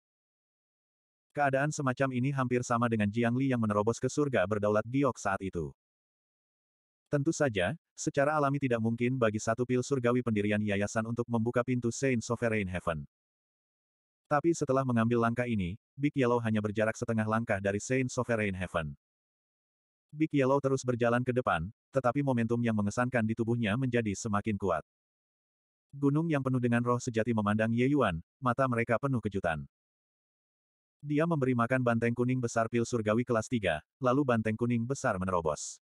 Keadaan semacam ini hampir sama dengan Jiang Li yang menerobos ke surga berdaulat giok saat itu. Tentu saja, secara alami tidak mungkin bagi satu pil surgawi pendirian yayasan untuk membuka pintu Saint Sovereign Heaven. Tapi setelah mengambil langkah ini, Big Yellow hanya berjarak setengah langkah dari Saint Sovereign Heaven. Big Yellow terus berjalan ke depan, tetapi momentum yang mengesankan di tubuhnya menjadi semakin kuat. Gunung yang penuh dengan roh sejati memandang Ye Yuan, mata mereka penuh kejutan. Dia memberi makan banteng kuning besar pil surgawi kelas 3, lalu banteng kuning besar menerobos.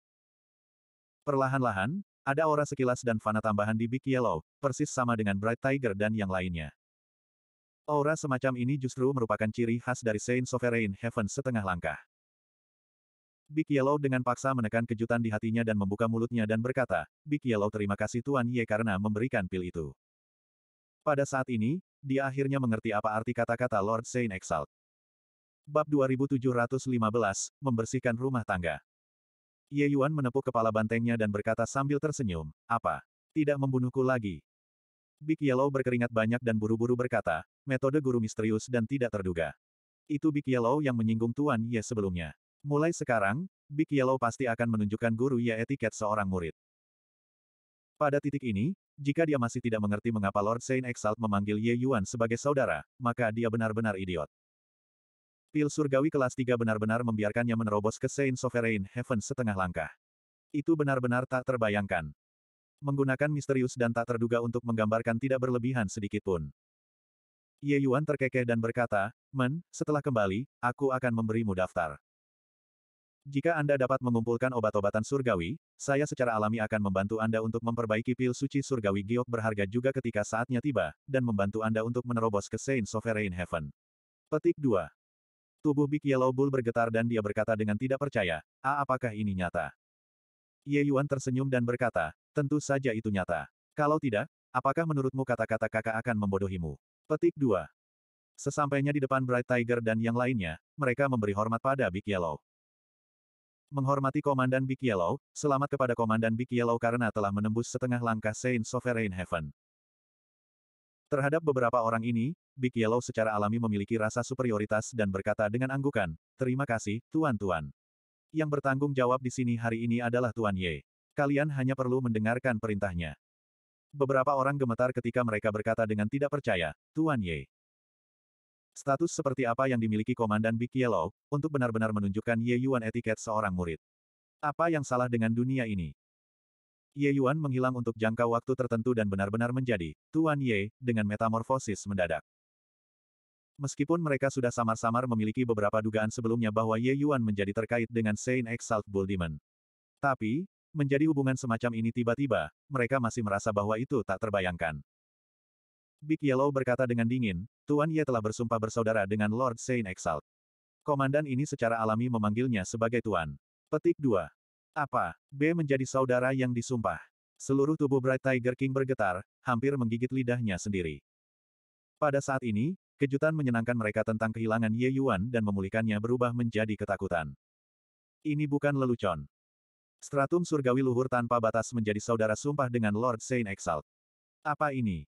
Perlahan-lahan, ada aura sekilas dan fana tambahan di Big Yellow, persis sama dengan Bright Tiger dan yang lainnya. Aura semacam ini justru merupakan ciri khas dari Saint Sovereign Heaven setengah langkah. Big Yellow dengan paksa menekan kejutan di hatinya dan membuka mulutnya dan berkata, Big Yellow terima kasih Tuan Ye karena memberikan pil itu. Pada saat ini, dia akhirnya mengerti apa arti kata-kata Lord Saint Exalt. Bab 2715, Membersihkan Rumah Tangga. Ye Yuan menepuk kepala bantengnya dan berkata sambil tersenyum, apa? Tidak membunuhku lagi. Big Yellow berkeringat banyak dan buru-buru berkata, metode guru misterius dan tidak terduga. Itu Big Yellow yang menyinggung Tuan Ye sebelumnya. Mulai sekarang, Big Yellow pasti akan menunjukkan guru Ye etiket seorang murid. Pada titik ini, jika dia masih tidak mengerti mengapa Lord Saint Exalt memanggil Ye Yuan sebagai saudara, maka dia benar-benar idiot. Pil surgawi kelas 3 benar-benar membiarkannya menerobos ke Saint Sovereign Heaven setengah langkah. Itu benar-benar tak terbayangkan. Menggunakan misterius dan tak terduga untuk menggambarkan tidak berlebihan sedikitpun. Ye Yuan terkekeh dan berkata, Men, setelah kembali, aku akan memberimu daftar. Jika Anda dapat mengumpulkan obat-obatan surgawi, saya secara alami akan membantu Anda untuk memperbaiki pil suci surgawi giok berharga juga ketika saatnya tiba, dan membantu Anda untuk menerobos ke Saint Sovereign Heaven. Petik 2. Tubuh Big Yellow Bull bergetar dan dia berkata dengan tidak percaya, A apakah ini nyata? Ye Yuan tersenyum dan berkata, tentu saja itu nyata. Kalau tidak, apakah menurutmu kata-kata kakak akan membodohimu? Petik 2. Sesampainya di depan Bright Tiger dan yang lainnya, mereka memberi hormat pada Big Yellow. Menghormati Komandan Big Yellow, selamat kepada Komandan Big Yellow karena telah menembus setengah langkah Saint Sovereign Heaven. Terhadap beberapa orang ini, Big Yellow secara alami memiliki rasa superioritas dan berkata dengan anggukan, Terima kasih, Tuan-Tuan. Yang bertanggung jawab di sini hari ini adalah Tuan Ye. Kalian hanya perlu mendengarkan perintahnya. Beberapa orang gemetar ketika mereka berkata dengan tidak percaya, Tuan Ye. Status seperti apa yang dimiliki Komandan Big Yellow, untuk benar-benar menunjukkan Ye Yuan etiket seorang murid. Apa yang salah dengan dunia ini? Ye Yuan menghilang untuk jangka waktu tertentu dan benar-benar menjadi Tuan Ye dengan metamorfosis mendadak. Meskipun mereka sudah samar-samar memiliki beberapa dugaan sebelumnya bahwa Ye Yuan menjadi terkait dengan Saint Exalt Bull Demon. Tapi, Menjadi hubungan semacam ini tiba-tiba, mereka masih merasa bahwa itu tak terbayangkan. Big Yellow berkata dengan dingin, Tuan Ye telah bersumpah bersaudara dengan Lord Saint Exalt. Komandan ini secara alami memanggilnya sebagai Tuan. Petik 2. Apa? B menjadi saudara yang disumpah. Seluruh tubuh Bright Tiger King bergetar, hampir menggigit lidahnya sendiri. Pada saat ini, kejutan menyenangkan mereka tentang kehilangan Ye Yuan dan memulihkannya berubah menjadi ketakutan. Ini bukan lelucon. Stratum surgawi luhur tanpa batas menjadi saudara sumpah dengan Lord Saint Exalt. Apa ini?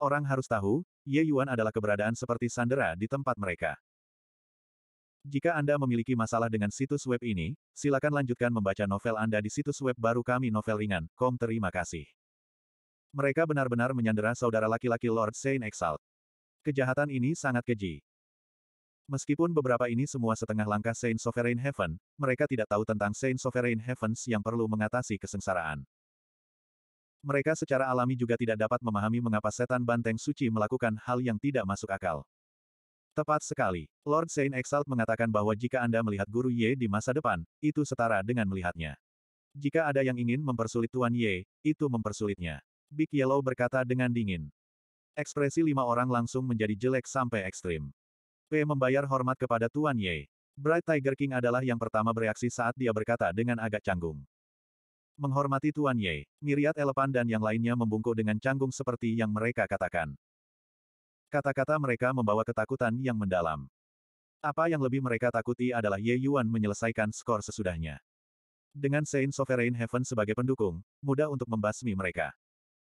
Orang harus tahu, Ye Yuan adalah keberadaan seperti sandera di tempat mereka. Jika Anda memiliki masalah dengan situs web ini, silakan lanjutkan membaca novel Anda di situs web baru kami novel ringan, kom terima kasih. Mereka benar-benar menyandera saudara laki-laki Lord Saint Exalt. Kejahatan ini sangat keji. Meskipun beberapa ini semua setengah langkah Saint Sovereign Heaven, mereka tidak tahu tentang Saint Sovereign Heavens yang perlu mengatasi kesengsaraan. Mereka secara alami juga tidak dapat memahami mengapa setan banteng suci melakukan hal yang tidak masuk akal. Tepat sekali, Lord Saint Exalt mengatakan bahwa jika Anda melihat Guru Ye di masa depan, itu setara dengan melihatnya. Jika ada yang ingin mempersulit Tuan Ye, itu mempersulitnya. Big Yellow berkata dengan dingin. Ekspresi lima orang langsung menjadi jelek sampai ekstrim. P membayar hormat kepada Tuan Ye. Bright Tiger King adalah yang pertama bereaksi saat dia berkata dengan agak canggung. Menghormati Tuan Ye, Miriat Elepan dan yang lainnya membungkuk dengan canggung seperti yang mereka katakan. Kata-kata mereka membawa ketakutan yang mendalam. Apa yang lebih mereka takuti adalah Ye Yuan menyelesaikan skor sesudahnya. Dengan Saint Sovereign Heaven sebagai pendukung, mudah untuk membasmi mereka.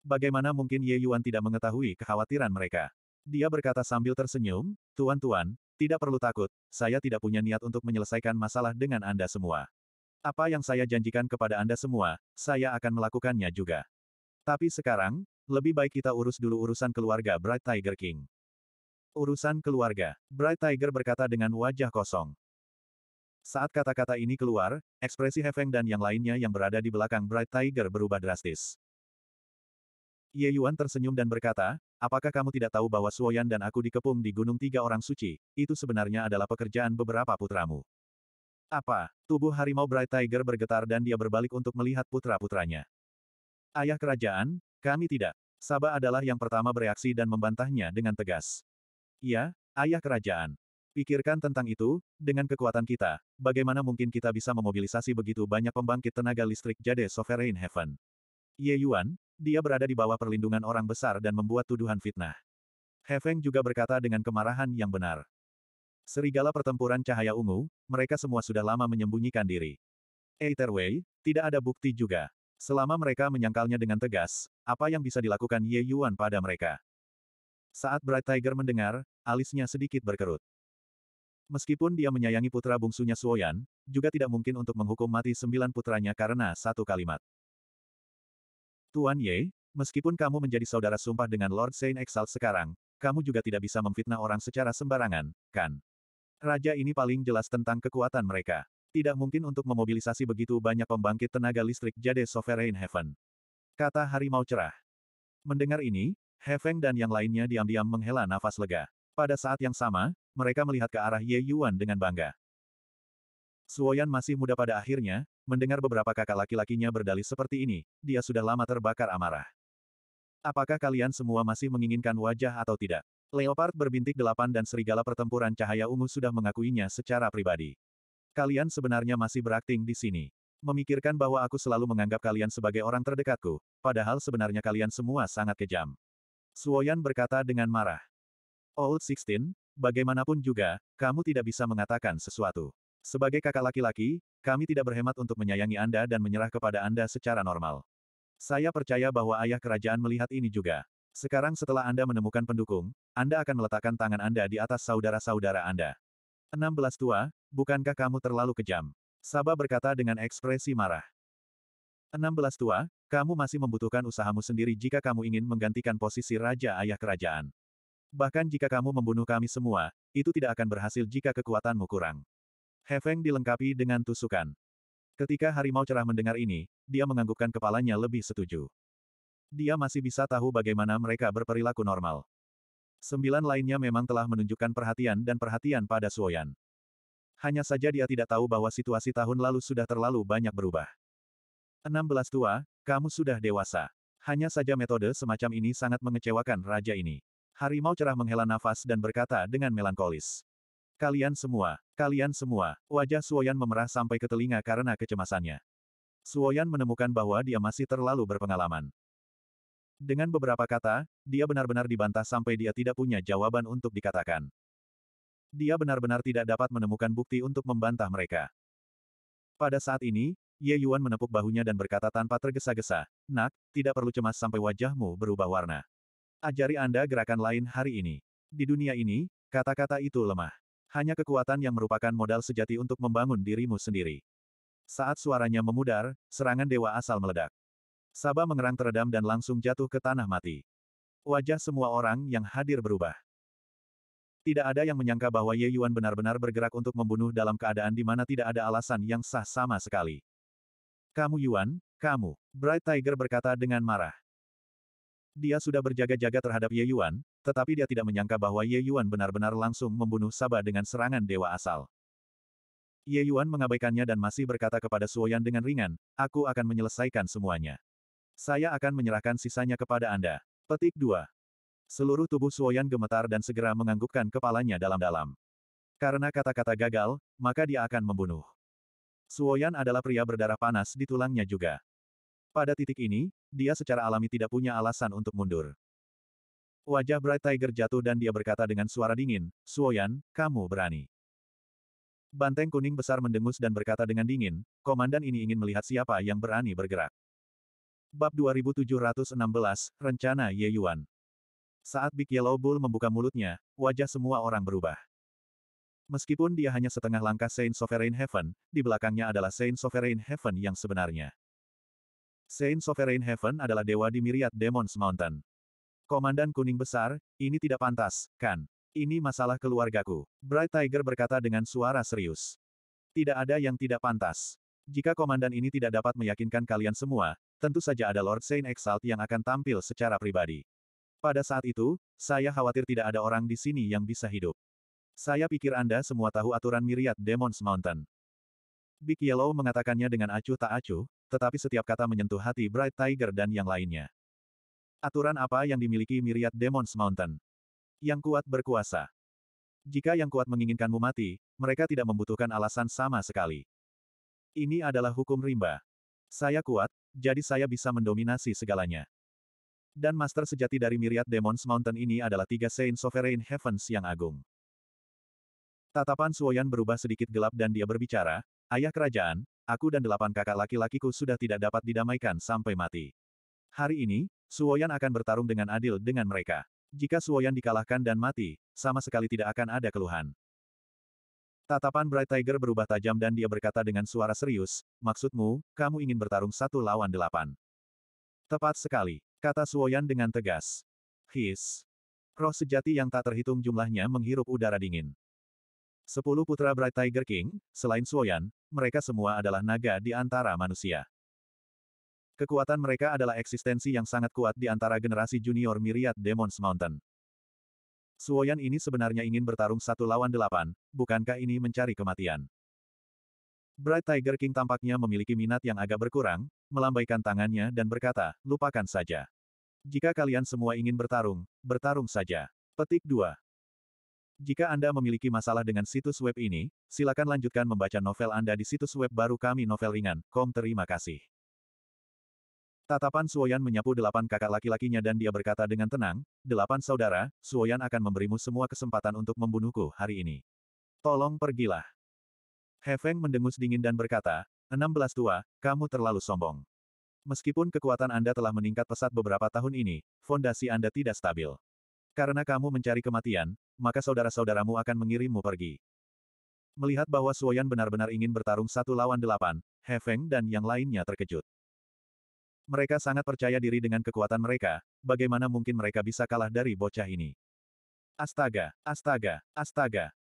Bagaimana mungkin Ye Yuan tidak mengetahui kekhawatiran mereka? Dia berkata sambil tersenyum, Tuan-tuan, tidak perlu takut, saya tidak punya niat untuk menyelesaikan masalah dengan Anda semua. Apa yang saya janjikan kepada Anda semua, saya akan melakukannya juga. Tapi sekarang, lebih baik kita urus dulu urusan keluarga Bright Tiger King. Urusan keluarga, Bright Tiger berkata dengan wajah kosong. Saat kata-kata ini keluar, ekspresi Hefeng dan yang lainnya yang berada di belakang Bright Tiger berubah drastis. Ye Yuan tersenyum dan berkata, apakah kamu tidak tahu bahwa Suoyan dan aku dikepung di Gunung Tiga Orang Suci, itu sebenarnya adalah pekerjaan beberapa putramu. Apa? Tubuh harimau Bright Tiger bergetar dan dia berbalik untuk melihat putra-putranya. Ayah kerajaan, kami tidak. Sabah adalah yang pertama bereaksi dan membantahnya dengan tegas. Ya, ayah kerajaan. Pikirkan tentang itu, dengan kekuatan kita, bagaimana mungkin kita bisa memobilisasi begitu banyak pembangkit tenaga listrik Jade Sovereign Heaven. Ye Yuan, dia berada di bawah perlindungan orang besar dan membuat tuduhan fitnah. He Feng juga berkata dengan kemarahan yang benar. Serigala pertempuran cahaya ungu, mereka semua sudah lama menyembunyikan diri. Either way, tidak ada bukti juga. Selama mereka menyangkalnya dengan tegas, apa yang bisa dilakukan Ye Yuan pada mereka? Saat Bright Tiger mendengar, alisnya sedikit berkerut. Meskipun dia menyayangi putra bungsunya Suoyan, juga tidak mungkin untuk menghukum mati sembilan putranya karena satu kalimat. Tuan Ye, meskipun kamu menjadi saudara sumpah dengan Lord Saint Exalt sekarang, kamu juga tidak bisa memfitnah orang secara sembarangan, kan? Raja ini paling jelas tentang kekuatan mereka. Tidak mungkin untuk memobilisasi begitu banyak pembangkit tenaga listrik Jade Sovereign Heaven. Kata Harimau Cerah. Mendengar ini, Hefeng dan yang lainnya diam-diam menghela nafas lega. Pada saat yang sama, mereka melihat ke arah Ye Yuan dengan bangga. Suoyan masih muda pada akhirnya, mendengar beberapa kakak laki-lakinya berdalih seperti ini, dia sudah lama terbakar amarah. Apakah kalian semua masih menginginkan wajah atau tidak? Leopard berbintik delapan dan serigala pertempuran cahaya ungu sudah mengakuinya secara pribadi. Kalian sebenarnya masih berakting di sini. Memikirkan bahwa aku selalu menganggap kalian sebagai orang terdekatku, padahal sebenarnya kalian semua sangat kejam. Suoyan berkata dengan marah. Old Sixteen, bagaimanapun juga, kamu tidak bisa mengatakan sesuatu. Sebagai kakak laki-laki, kami tidak berhemat untuk menyayangi Anda dan menyerah kepada Anda secara normal. Saya percaya bahwa ayah kerajaan melihat ini juga. Sekarang setelah Anda menemukan pendukung, Anda akan meletakkan tangan Anda di atas saudara-saudara Anda. 16 tua, bukankah kamu terlalu kejam? Sabah berkata dengan ekspresi marah. 16 tua, kamu masih membutuhkan usahamu sendiri jika kamu ingin menggantikan posisi raja ayah kerajaan. Bahkan jika kamu membunuh kami semua, itu tidak akan berhasil jika kekuatanmu kurang. Hefeng dilengkapi dengan tusukan. Ketika harimau cerah mendengar ini, dia menganggukkan kepalanya lebih setuju. Dia masih bisa tahu bagaimana mereka berperilaku normal. Sembilan lainnya memang telah menunjukkan perhatian dan perhatian pada Suoyan. Hanya saja dia tidak tahu bahwa situasi tahun lalu sudah terlalu banyak berubah. 16 tua, kamu sudah dewasa. Hanya saja metode semacam ini sangat mengecewakan raja ini. Harimau cerah menghela nafas dan berkata dengan melankolis. Kalian semua, kalian semua, wajah Suoyan memerah sampai ke telinga karena kecemasannya. Suoyan menemukan bahwa dia masih terlalu berpengalaman. Dengan beberapa kata, dia benar-benar dibantah sampai dia tidak punya jawaban untuk dikatakan. Dia benar-benar tidak dapat menemukan bukti untuk membantah mereka. Pada saat ini, Ye Yuan menepuk bahunya dan berkata tanpa tergesa-gesa, Nak, tidak perlu cemas sampai wajahmu berubah warna. Ajari Anda gerakan lain hari ini. Di dunia ini, kata-kata itu lemah. Hanya kekuatan yang merupakan modal sejati untuk membangun dirimu sendiri. Saat suaranya memudar, serangan dewa asal meledak. Sabah mengerang teredam dan langsung jatuh ke tanah mati. Wajah semua orang yang hadir berubah. Tidak ada yang menyangka bahwa Ye Yuan benar-benar bergerak untuk membunuh dalam keadaan di mana tidak ada alasan yang sah sama sekali. Kamu Yuan, kamu, Bright Tiger berkata dengan marah. Dia sudah berjaga-jaga terhadap Ye Yuan, tetapi dia tidak menyangka bahwa Ye Yuan benar-benar langsung membunuh Saba dengan serangan dewa asal. Ye Yuan mengabaikannya dan masih berkata kepada Suo Yan dengan ringan, aku akan menyelesaikan semuanya. Saya akan menyerahkan sisanya kepada Anda. Petik 2. Seluruh tubuh Suo Yan gemetar dan segera menganggukkan kepalanya dalam-dalam. Karena kata-kata gagal, maka dia akan membunuh. Suo Yan adalah pria berdarah panas di tulangnya juga. Pada titik ini, dia secara alami tidak punya alasan untuk mundur. Wajah Bright Tiger jatuh dan dia berkata dengan suara dingin, Suoyan, kamu berani. Banteng kuning besar mendengus dan berkata dengan dingin, komandan ini ingin melihat siapa yang berani bergerak. Bab 2716, Rencana Ye Yuan. Saat Big Yellow Bull membuka mulutnya, wajah semua orang berubah. Meskipun dia hanya setengah langkah Saint Sovereign Heaven, di belakangnya adalah Saint Sovereign Heaven yang sebenarnya. Saint Sovereign Heaven adalah dewa di Myriad Demons Mountain. Komandan kuning besar, ini tidak pantas, kan? Ini masalah keluargaku. Bright Tiger berkata dengan suara serius. Tidak ada yang tidak pantas. Jika komandan ini tidak dapat meyakinkan kalian semua, tentu saja ada Lord Saint Exalt yang akan tampil secara pribadi. Pada saat itu, saya khawatir tidak ada orang di sini yang bisa hidup. Saya pikir Anda semua tahu aturan miriat Demon's Mountain. Big Yellow mengatakannya dengan acuh tak acuh, tetapi setiap kata menyentuh hati Bright Tiger dan yang lainnya. Aturan apa yang dimiliki Myriad Demons Mountain? Yang kuat berkuasa. Jika yang kuat menginginkanmu mati, mereka tidak membutuhkan alasan sama sekali. Ini adalah hukum rimba. Saya kuat, jadi saya bisa mendominasi segalanya. Dan master sejati dari Myriad Demons Mountain ini adalah tiga Saint Sovereign Heavens yang agung. Tatapan Suoyan berubah sedikit gelap dan dia berbicara, Ayah kerajaan, aku dan delapan kakak laki-lakiku sudah tidak dapat didamaikan sampai mati. Hari ini, Suoyan akan bertarung dengan adil dengan mereka. Jika Suoyan dikalahkan dan mati, sama sekali tidak akan ada keluhan. Tatapan Bright Tiger berubah tajam dan dia berkata dengan suara serius, maksudmu, kamu ingin bertarung satu lawan delapan. Tepat sekali, kata Suoyan dengan tegas. His. Roh sejati yang tak terhitung jumlahnya menghirup udara dingin. Sepuluh putra Bright Tiger King, selain Suoyan, mereka semua adalah naga di antara manusia. Kekuatan mereka adalah eksistensi yang sangat kuat di antara generasi junior Myriad Demons Mountain. Suoyan ini sebenarnya ingin bertarung satu lawan delapan, bukankah ini mencari kematian? Bright Tiger King tampaknya memiliki minat yang agak berkurang, melambaikan tangannya dan berkata, lupakan saja. Jika kalian semua ingin bertarung, bertarung saja. Petik 2. Jika Anda memiliki masalah dengan situs web ini, silakan lanjutkan membaca novel Anda di situs web baru kami novel com terima kasih. Tatapan Suoyan menyapu delapan kakak laki-lakinya dan dia berkata dengan tenang, Delapan saudara, Suoyan akan memberimu semua kesempatan untuk membunuhku hari ini. Tolong pergilah. Hefeng mendengus dingin dan berkata, Enam belas tua, kamu terlalu sombong. Meskipun kekuatan Anda telah meningkat pesat beberapa tahun ini, fondasi Anda tidak stabil. Karena kamu mencari kematian, maka saudara-saudaramu akan mengirimmu pergi. Melihat bahwa Suoyan benar-benar ingin bertarung satu lawan delapan, Hefeng dan yang lainnya terkejut. Mereka sangat percaya diri dengan kekuatan mereka, bagaimana mungkin mereka bisa kalah dari bocah ini. Astaga, astaga, astaga.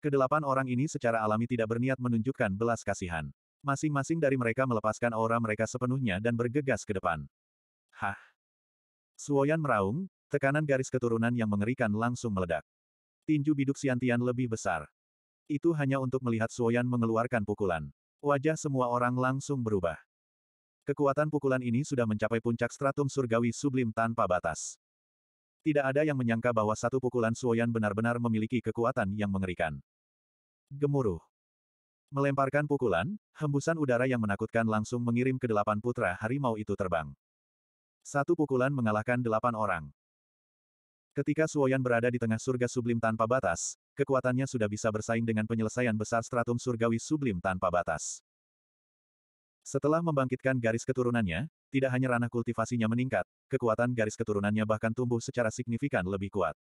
Kedelapan orang ini secara alami tidak berniat menunjukkan belas kasihan. Masing-masing dari mereka melepaskan aura mereka sepenuhnya dan bergegas ke depan. Hah? Suoyan meraung, tekanan garis keturunan yang mengerikan langsung meledak. Tinju biduk Siantian lebih besar. Itu hanya untuk melihat Suoyan mengeluarkan pukulan. Wajah semua orang langsung berubah. Kekuatan pukulan ini sudah mencapai puncak stratum surgawi sublim tanpa batas. Tidak ada yang menyangka bahwa satu pukulan Suoyan benar-benar memiliki kekuatan yang mengerikan. Gemuruh. Melemparkan pukulan, hembusan udara yang menakutkan langsung mengirim ke delapan putra harimau itu terbang. Satu pukulan mengalahkan delapan orang. Ketika Suoyan berada di tengah surga sublim tanpa batas, kekuatannya sudah bisa bersaing dengan penyelesaian besar stratum surgawi sublim tanpa batas. Setelah membangkitkan garis keturunannya, tidak hanya ranah kultivasinya meningkat, kekuatan garis keturunannya bahkan tumbuh secara signifikan lebih kuat.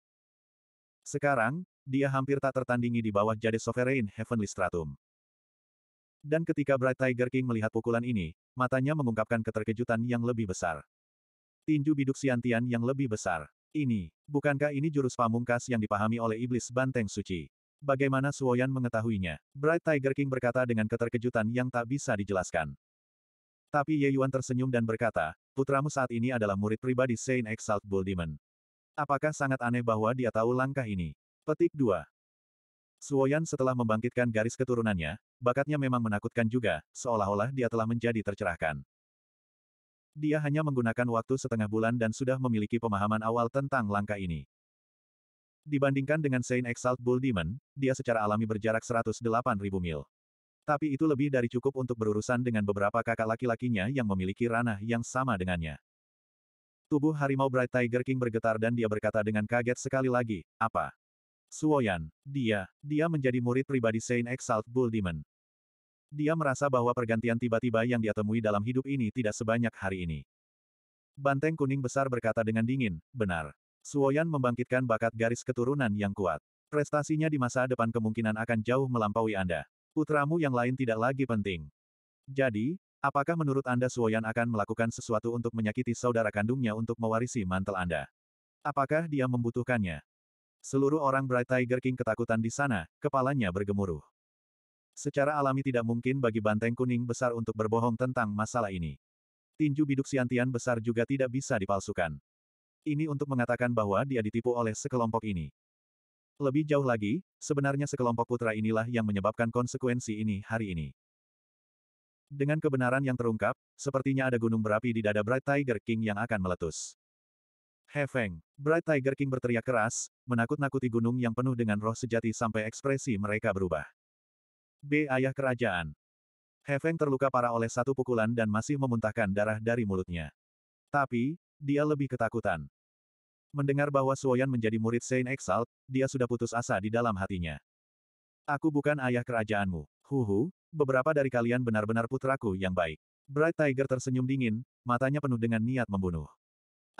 Sekarang, dia hampir tak tertandingi di bawah Jade Sovereign Heavenly Stratum. Dan ketika Bright Tiger King melihat pukulan ini, matanya mengungkapkan keterkejutan yang lebih besar. Tinju biduk siantian yang lebih besar. Ini, bukankah ini jurus pamungkas yang dipahami oleh iblis banteng suci? Bagaimana Suoyan mengetahuinya? Bright Tiger King berkata dengan keterkejutan yang tak bisa dijelaskan. Tapi Ye Yuan tersenyum dan berkata, putramu saat ini adalah murid pribadi Saint Exalt Bull Demon. Apakah sangat aneh bahwa dia tahu langkah ini? Petik 2. Suoyan setelah membangkitkan garis keturunannya, bakatnya memang menakutkan juga, seolah-olah dia telah menjadi tercerahkan. Dia hanya menggunakan waktu setengah bulan dan sudah memiliki pemahaman awal tentang langkah ini. Dibandingkan dengan Saint Exalt Bull Demon, dia secara alami berjarak 108.000 mil. Tapi itu lebih dari cukup untuk berurusan dengan beberapa kakak laki-lakinya yang memiliki ranah yang sama dengannya. Tubuh harimau Bright Tiger King bergetar dan dia berkata dengan kaget sekali lagi, apa? Suoyan, dia, dia menjadi murid pribadi Saint Exalt Bull Demon. Dia merasa bahwa pergantian tiba-tiba yang dia temui dalam hidup ini tidak sebanyak hari ini. Banteng kuning besar berkata dengan dingin, benar. Suoyan membangkitkan bakat garis keturunan yang kuat. Prestasinya di masa depan kemungkinan akan jauh melampaui Anda. Putramu yang lain tidak lagi penting. Jadi, apakah menurut Anda Suoyan akan melakukan sesuatu untuk menyakiti saudara kandungnya untuk mewarisi mantel Anda? Apakah dia membutuhkannya? Seluruh orang Bright Tiger King ketakutan di sana, kepalanya bergemuruh. Secara alami tidak mungkin bagi banteng kuning besar untuk berbohong tentang masalah ini. Tinju biduk siantian besar juga tidak bisa dipalsukan. Ini untuk mengatakan bahwa dia ditipu oleh sekelompok ini. Lebih jauh lagi, sebenarnya sekelompok putra inilah yang menyebabkan konsekuensi ini hari ini. Dengan kebenaran yang terungkap, sepertinya ada gunung berapi di dada Bright Tiger King yang akan meletus. Hefeng, Bright Tiger King berteriak keras, menakut-nakuti gunung yang penuh dengan roh sejati sampai ekspresi mereka berubah. B. Ayah Kerajaan Hefeng terluka parah oleh satu pukulan dan masih memuntahkan darah dari mulutnya. Tapi, dia lebih ketakutan. Mendengar bahwa Suoyan menjadi murid Saint Exalt, dia sudah putus asa di dalam hatinya. Aku bukan ayah kerajaanmu. Huhu, beberapa dari kalian benar-benar putraku yang baik. Bright Tiger tersenyum dingin, matanya penuh dengan niat membunuh.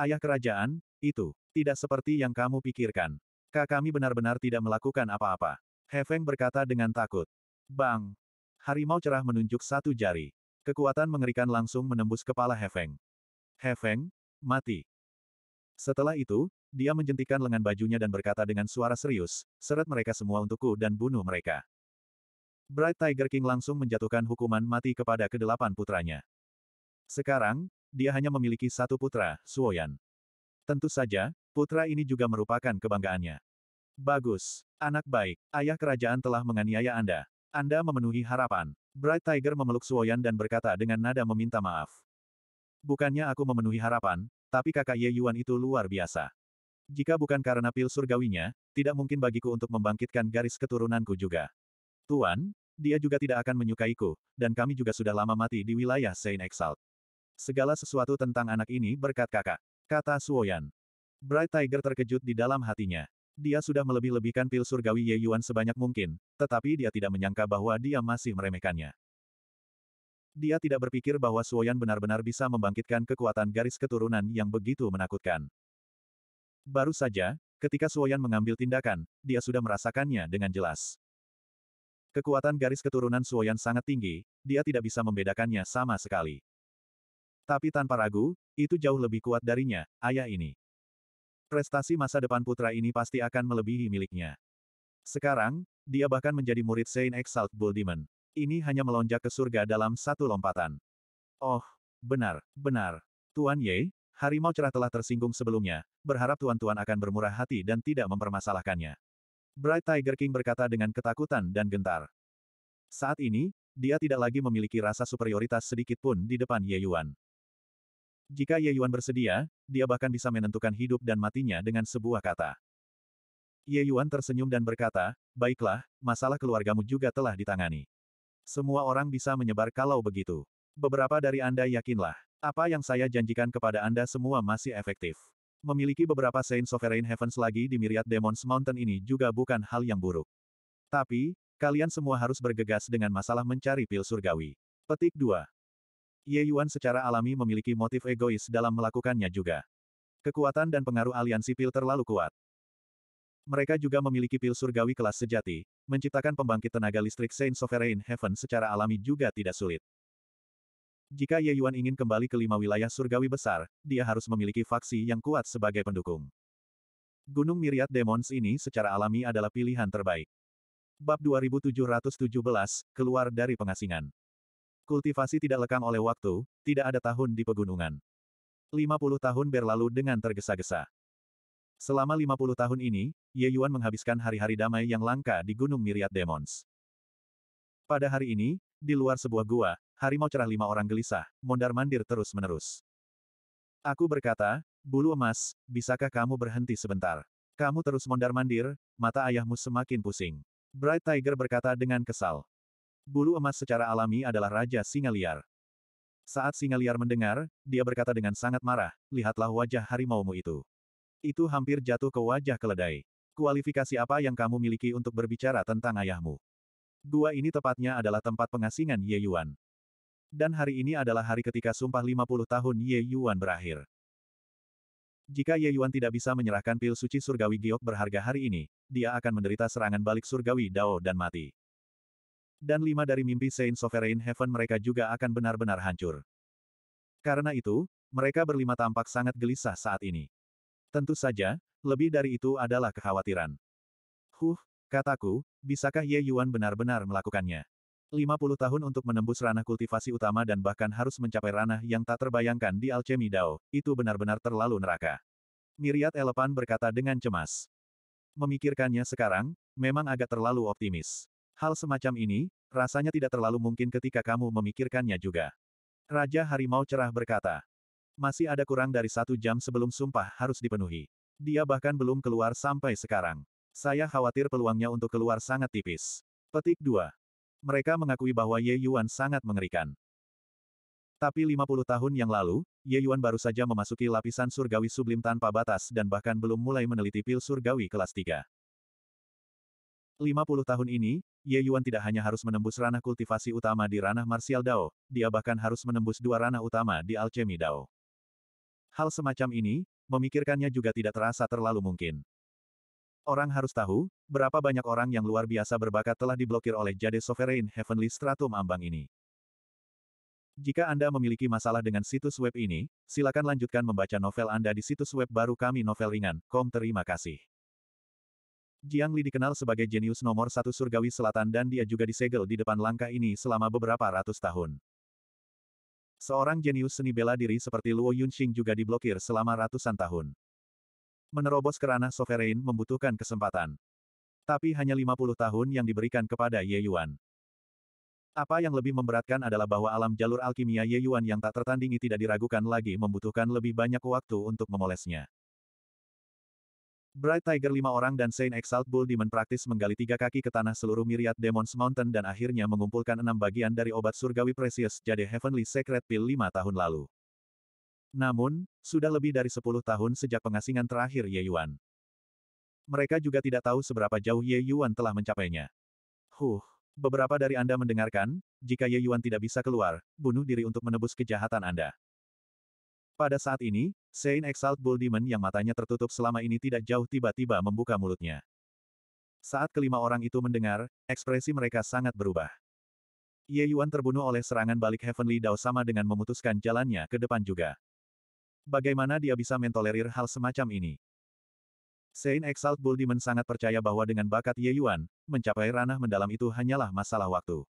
Ayah kerajaan, itu, tidak seperti yang kamu pikirkan. Kak kami benar-benar tidak melakukan apa-apa. Hefeng berkata dengan takut. Bang! Harimau cerah menunjuk satu jari. Kekuatan mengerikan langsung menembus kepala Hefeng. Hefeng, mati. Setelah itu, dia menjentikan lengan bajunya dan berkata dengan suara serius, seret mereka semua untukku dan bunuh mereka. Bright Tiger King langsung menjatuhkan hukuman mati kepada kedelapan putranya. Sekarang, dia hanya memiliki satu putra, Suoyan. Tentu saja, putra ini juga merupakan kebanggaannya. Bagus, anak baik, ayah kerajaan telah menganiaya Anda. Anda memenuhi harapan. Bright Tiger memeluk Suoyan dan berkata dengan nada meminta maaf. Bukannya aku memenuhi harapan, tapi kakak Ye Yuan itu luar biasa. Jika bukan karena pil surgawinya, tidak mungkin bagiku untuk membangkitkan garis keturunanku juga. Tuan, dia juga tidak akan menyukaiku, dan kami juga sudah lama mati di wilayah Saint Exalt. Segala sesuatu tentang anak ini berkat kakak, kata Suoyan. Bright Tiger terkejut di dalam hatinya. Dia sudah melebih-lebihkan pil surgawi Ye Yuan sebanyak mungkin, tetapi dia tidak menyangka bahwa dia masih meremehkannya. Dia tidak berpikir bahwa Suoyan benar-benar bisa membangkitkan kekuatan garis keturunan yang begitu menakutkan. Baru saja, ketika Suoyan mengambil tindakan, dia sudah merasakannya dengan jelas. Kekuatan garis keturunan Suoyan sangat tinggi, dia tidak bisa membedakannya sama sekali. Tapi tanpa ragu, itu jauh lebih kuat darinya, ayah ini. Prestasi masa depan putra ini pasti akan melebihi miliknya. Sekarang, dia bahkan menjadi murid Saint Exalt Bull Demon. Ini hanya melonjak ke surga dalam satu lompatan. Oh, benar, benar. Tuan Ye, harimau cerah telah tersinggung sebelumnya, berharap tuan-tuan akan bermurah hati dan tidak mempermasalahkannya. Bright Tiger King berkata dengan ketakutan dan gentar. Saat ini, dia tidak lagi memiliki rasa superioritas sedikit pun di depan Ye Yuan. Jika Ye Yuan bersedia, dia bahkan bisa menentukan hidup dan matinya dengan sebuah kata. Ye Yuan tersenyum dan berkata, baiklah, masalah keluargamu juga telah ditangani. Semua orang bisa menyebar kalau begitu. Beberapa dari Anda yakinlah, apa yang saya janjikan kepada Anda semua masih efektif. Memiliki beberapa Saint Sovereign Heavens lagi di Myriad Demons Mountain ini juga bukan hal yang buruk. Tapi, kalian semua harus bergegas dengan masalah mencari pil surgawi. Petik 2. Ye Yuan secara alami memiliki motif egois dalam melakukannya juga. Kekuatan dan pengaruh aliansi pil terlalu kuat. Mereka juga memiliki pil surgawi kelas sejati, menciptakan pembangkit tenaga listrik Saint Sovereign Heaven secara alami juga tidak sulit. Jika Ye Yuan ingin kembali ke lima wilayah surgawi besar, dia harus memiliki faksi yang kuat sebagai pendukung. Gunung Miriat Demons ini secara alami adalah pilihan terbaik. Bab 2717, keluar dari pengasingan. Kultivasi tidak lekang oleh waktu, tidak ada tahun di pegunungan. 50 tahun berlalu dengan tergesa-gesa. Selama 50 tahun ini, Ye Yuan menghabiskan hari-hari damai yang langka di Gunung Miriat Demons. Pada hari ini, di luar sebuah gua, harimau cerah lima orang gelisah, mondar-mandir terus-menerus. Aku berkata, bulu emas, bisakah kamu berhenti sebentar? Kamu terus mondar-mandir, mata ayahmu semakin pusing. Bright Tiger berkata dengan kesal. Bulu emas secara alami adalah raja singa liar. Saat singa liar mendengar, dia berkata dengan sangat marah, lihatlah wajah harimaumu itu. Itu hampir jatuh ke wajah keledai. Kualifikasi apa yang kamu miliki untuk berbicara tentang ayahmu? Gua ini tepatnya adalah tempat pengasingan Ye Yuan. Dan hari ini adalah hari ketika sumpah 50 tahun Ye Yuan berakhir. Jika Ye Yuan tidak bisa menyerahkan pil suci surgawi giok berharga hari ini, dia akan menderita serangan balik surgawi Dao dan mati. Dan lima dari mimpi Saint Sovereign Heaven mereka juga akan benar-benar hancur. Karena itu, mereka berlima tampak sangat gelisah saat ini. Tentu saja, lebih dari itu adalah kekhawatiran. Huh, kataku, bisakah Ye Yuan benar-benar melakukannya? 50 tahun untuk menembus ranah kultivasi utama dan bahkan harus mencapai ranah yang tak terbayangkan di alchemy Dao, itu benar-benar terlalu neraka. Miriat Elepan berkata dengan cemas. Memikirkannya sekarang, memang agak terlalu optimis. Hal semacam ini, rasanya tidak terlalu mungkin ketika kamu memikirkannya juga. Raja Harimau Cerah berkata, masih ada kurang dari satu jam sebelum sumpah harus dipenuhi. Dia bahkan belum keluar sampai sekarang. Saya khawatir peluangnya untuk keluar sangat tipis. Petik 2. Mereka mengakui bahwa Ye Yuan sangat mengerikan. Tapi 50 tahun yang lalu, Ye Yuan baru saja memasuki lapisan surgawi sublim tanpa batas dan bahkan belum mulai meneliti pil surgawi kelas 3. 50 tahun ini, Ye Yuan tidak hanya harus menembus ranah kultivasi utama di ranah martial Dao, dia bahkan harus menembus dua ranah utama di alchemy Dao. Hal semacam ini, memikirkannya juga tidak terasa terlalu mungkin. Orang harus tahu, berapa banyak orang yang luar biasa berbakat telah diblokir oleh Jade Sovereign Heavenly Stratum ambang ini. Jika Anda memiliki masalah dengan situs web ini, silakan lanjutkan membaca novel Anda di situs web baru kami novel ringan, kom terima kasih. Jiang Li dikenal sebagai jenius nomor satu surgawi selatan dan dia juga disegel di depan langkah ini selama beberapa ratus tahun. Seorang jenius seni bela diri seperti Luo Yunxing juga diblokir selama ratusan tahun. Menerobos kerana sovereign membutuhkan kesempatan. Tapi hanya 50 tahun yang diberikan kepada Ye Yuan. Apa yang lebih memberatkan adalah bahwa alam jalur alkimia Ye Yuan yang tak tertandingi tidak diragukan lagi membutuhkan lebih banyak waktu untuk memolesnya. Bright Tiger lima orang dan Saint Exalt Bull Demon praktis menggali tiga kaki ke tanah seluruh Myriad Demons Mountain dan akhirnya mengumpulkan enam bagian dari obat surgawi Precious Jade Heavenly Secret Pill lima tahun lalu. Namun, sudah lebih dari sepuluh tahun sejak pengasingan terakhir Ye Yuan. Mereka juga tidak tahu seberapa jauh Ye Yuan telah mencapainya. Huh, beberapa dari Anda mendengarkan, jika Ye Yuan tidak bisa keluar, bunuh diri untuk menebus kejahatan Anda. Pada saat ini, Saint Exalt Bull Demon yang matanya tertutup selama ini tidak jauh tiba-tiba membuka mulutnya. Saat kelima orang itu mendengar, ekspresi mereka sangat berubah. Ye Yuan terbunuh oleh serangan balik Heavenly Dao sama dengan memutuskan jalannya ke depan juga. Bagaimana dia bisa mentolerir hal semacam ini? Saint Exalt Bull Demon sangat percaya bahwa dengan bakat Ye Yuan, mencapai ranah mendalam itu hanyalah masalah waktu.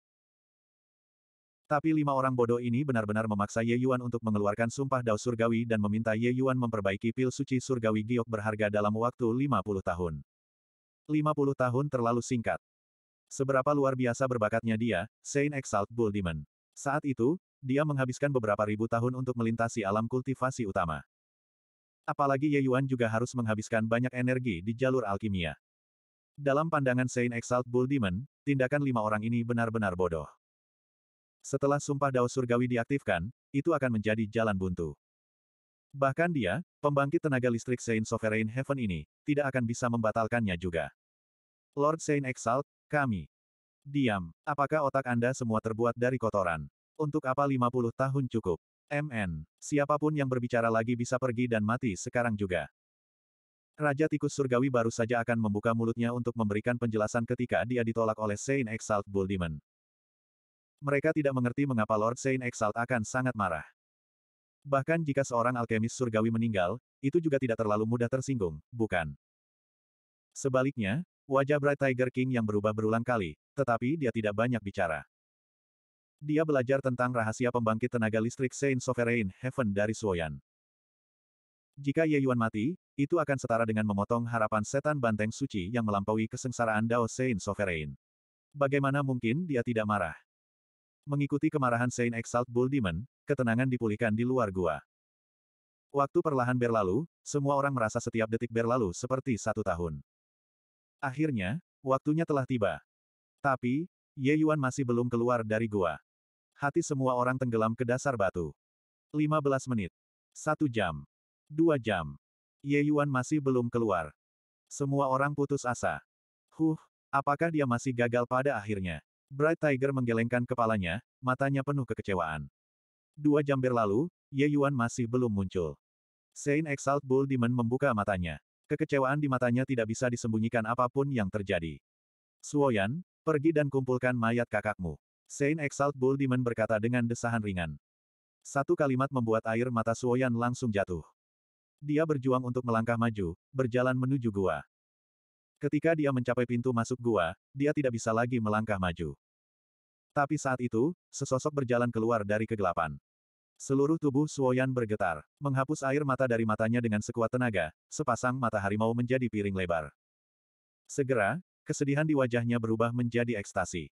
Tapi lima orang bodoh ini benar-benar memaksa Ye Yuan untuk mengeluarkan sumpah dao surgawi dan meminta Ye Yuan memperbaiki pil suci surgawi giok berharga dalam waktu 50 tahun. 50 tahun terlalu singkat. Seberapa luar biasa berbakatnya dia, Saint Exalt Bull Demon. Saat itu, dia menghabiskan beberapa ribu tahun untuk melintasi alam kultivasi utama. Apalagi Ye Yuan juga harus menghabiskan banyak energi di jalur alkimia. Dalam pandangan Saint Exalt Bull Demon, tindakan lima orang ini benar-benar bodoh. Setelah sumpah dao surgawi diaktifkan, itu akan menjadi jalan buntu. Bahkan dia, pembangkit tenaga listrik Saint Sovereign Heaven ini, tidak akan bisa membatalkannya juga. Lord Saint Exalt, kami. Diam, apakah otak Anda semua terbuat dari kotoran? Untuk apa 50 tahun cukup? MN, siapapun yang berbicara lagi bisa pergi dan mati sekarang juga. Raja Tikus Surgawi baru saja akan membuka mulutnya untuk memberikan penjelasan ketika dia ditolak oleh Saint Exalt Bull Demon. Mereka tidak mengerti mengapa Lord Saint Exalt akan sangat marah. Bahkan jika seorang alkemis surgawi meninggal, itu juga tidak terlalu mudah tersinggung, bukan? Sebaliknya, wajah Bright Tiger King yang berubah berulang kali, tetapi dia tidak banyak bicara. Dia belajar tentang rahasia pembangkit tenaga listrik Saint Sovereign Heaven dari Suoyan. Jika Ye Yuan mati, itu akan setara dengan memotong harapan setan banteng suci yang melampaui kesengsaraan Dao Saint Sovereign. Bagaimana mungkin dia tidak marah? Mengikuti kemarahan Saint Exalt Bull Demon, ketenangan dipulihkan di luar gua. Waktu perlahan berlalu, semua orang merasa setiap detik berlalu seperti satu tahun. Akhirnya, waktunya telah tiba. Tapi, Ye Yuan masih belum keluar dari gua. Hati semua orang tenggelam ke dasar batu. 15 menit. Satu jam. Dua jam. Ye Yuan masih belum keluar. Semua orang putus asa. Huh, apakah dia masih gagal pada akhirnya? Bright Tiger menggelengkan kepalanya, matanya penuh kekecewaan. Dua jam berlalu, Ye Yuan masih belum muncul. Saint Exalt Bull Demon membuka matanya. Kekecewaan di matanya tidak bisa disembunyikan apapun yang terjadi. Suoyan, pergi dan kumpulkan mayat kakakmu. Saint Exalt Bull Demon berkata dengan desahan ringan. Satu kalimat membuat air mata Suoyan langsung jatuh. Dia berjuang untuk melangkah maju, berjalan menuju gua. Ketika dia mencapai pintu masuk gua, dia tidak bisa lagi melangkah maju. Tapi saat itu, sesosok berjalan keluar dari kegelapan. Seluruh tubuh Suoyan bergetar, menghapus air mata dari matanya dengan sekuat tenaga, sepasang mata harimau menjadi piring lebar. Segera, kesedihan di wajahnya berubah menjadi ekstasi.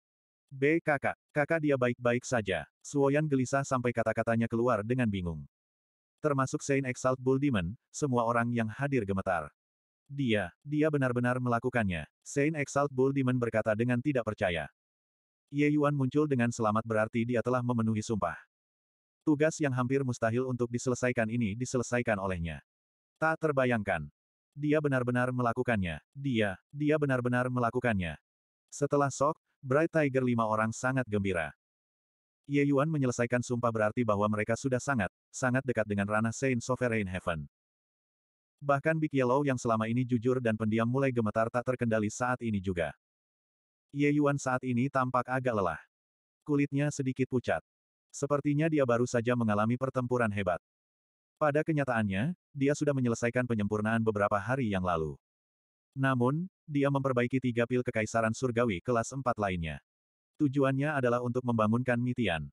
B kakak, kakak dia baik-baik saja. Suoyan gelisah sampai kata-katanya keluar dengan bingung. Termasuk Saint Exalt Bull Demon, semua orang yang hadir gemetar. Dia, dia benar-benar melakukannya. Saint Exalt Bull Demon berkata dengan tidak percaya. Ye Yuan muncul dengan selamat berarti dia telah memenuhi sumpah. Tugas yang hampir mustahil untuk diselesaikan ini diselesaikan olehnya. Tak terbayangkan. Dia benar-benar melakukannya. Dia, dia benar-benar melakukannya. Setelah sok, Bright Tiger lima orang sangat gembira. Ye Yuan menyelesaikan sumpah berarti bahwa mereka sudah sangat, sangat dekat dengan ranah Saint Sovereign Heaven. Bahkan Big Yellow yang selama ini jujur dan pendiam mulai gemetar tak terkendali saat ini juga. Ye Yuan saat ini tampak agak lelah. Kulitnya sedikit pucat. Sepertinya dia baru saja mengalami pertempuran hebat. Pada kenyataannya, dia sudah menyelesaikan penyempurnaan beberapa hari yang lalu. Namun, dia memperbaiki tiga pil kekaisaran surgawi kelas empat lainnya. Tujuannya adalah untuk membangunkan Mitian.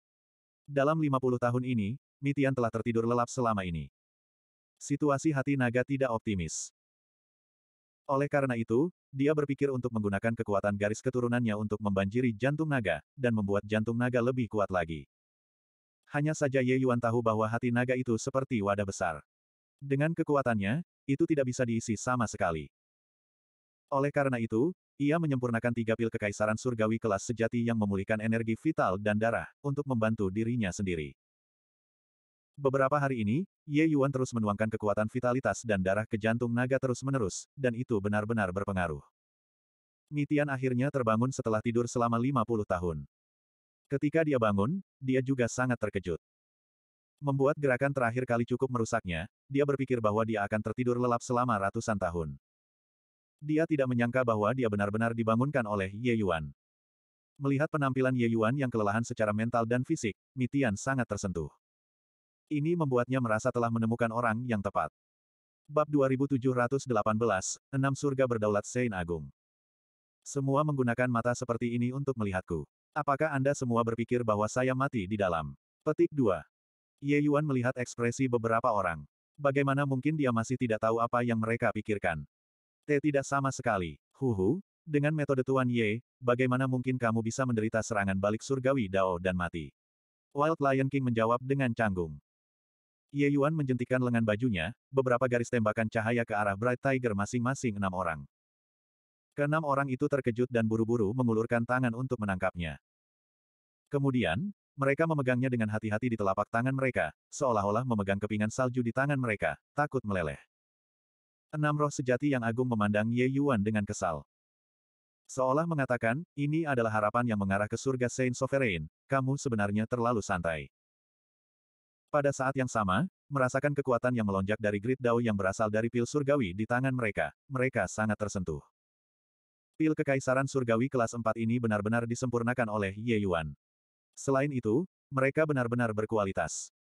Dalam 50 tahun ini, Mitian telah tertidur lelap selama ini. Situasi hati naga tidak optimis. Oleh karena itu, dia berpikir untuk menggunakan kekuatan garis keturunannya untuk membanjiri jantung naga, dan membuat jantung naga lebih kuat lagi. Hanya saja Ye Yuan tahu bahwa hati naga itu seperti wadah besar. Dengan kekuatannya, itu tidak bisa diisi sama sekali. Oleh karena itu, ia menyempurnakan tiga pil kekaisaran surgawi kelas sejati yang memulihkan energi vital dan darah, untuk membantu dirinya sendiri. Beberapa hari ini, Ye Yuan terus menuangkan kekuatan vitalitas dan darah ke jantung naga terus-menerus, dan itu benar-benar berpengaruh. Mitian akhirnya terbangun setelah tidur selama 50 tahun. Ketika dia bangun, dia juga sangat terkejut. Membuat gerakan terakhir kali cukup merusaknya, dia berpikir bahwa dia akan tertidur lelap selama ratusan tahun. Dia tidak menyangka bahwa dia benar-benar dibangunkan oleh Ye Yuan. Melihat penampilan Ye Yuan yang kelelahan secara mental dan fisik, Mitian sangat tersentuh. Ini membuatnya merasa telah menemukan orang yang tepat. Bab 2718, Enam Surga Berdaulat Sein Agung. Semua menggunakan mata seperti ini untuk melihatku. Apakah Anda semua berpikir bahwa saya mati di dalam? Petik 2. Ye Yuan melihat ekspresi beberapa orang. Bagaimana mungkin dia masih tidak tahu apa yang mereka pikirkan? T tidak sama sekali. Huhu, dengan metode Tuan Ye, bagaimana mungkin kamu bisa menderita serangan balik surgawi Dao dan mati? Wild Lion King menjawab dengan canggung. Ye Yuan menjentikan lengan bajunya, beberapa garis tembakan cahaya ke arah Bright Tiger masing-masing enam orang. Keenam orang itu terkejut dan buru-buru mengulurkan tangan untuk menangkapnya. Kemudian, mereka memegangnya dengan hati-hati di telapak tangan mereka, seolah-olah memegang kepingan salju di tangan mereka, takut meleleh. Enam roh sejati yang agung memandang Ye Yuan dengan kesal. Seolah mengatakan, ini adalah harapan yang mengarah ke surga Saint Sovereign, kamu sebenarnya terlalu santai. Pada saat yang sama, merasakan kekuatan yang melonjak dari grid Dao yang berasal dari pil surgawi di tangan mereka, mereka sangat tersentuh. Pil kekaisaran surgawi kelas 4 ini benar-benar disempurnakan oleh Ye Yuan. Selain itu, mereka benar-benar berkualitas.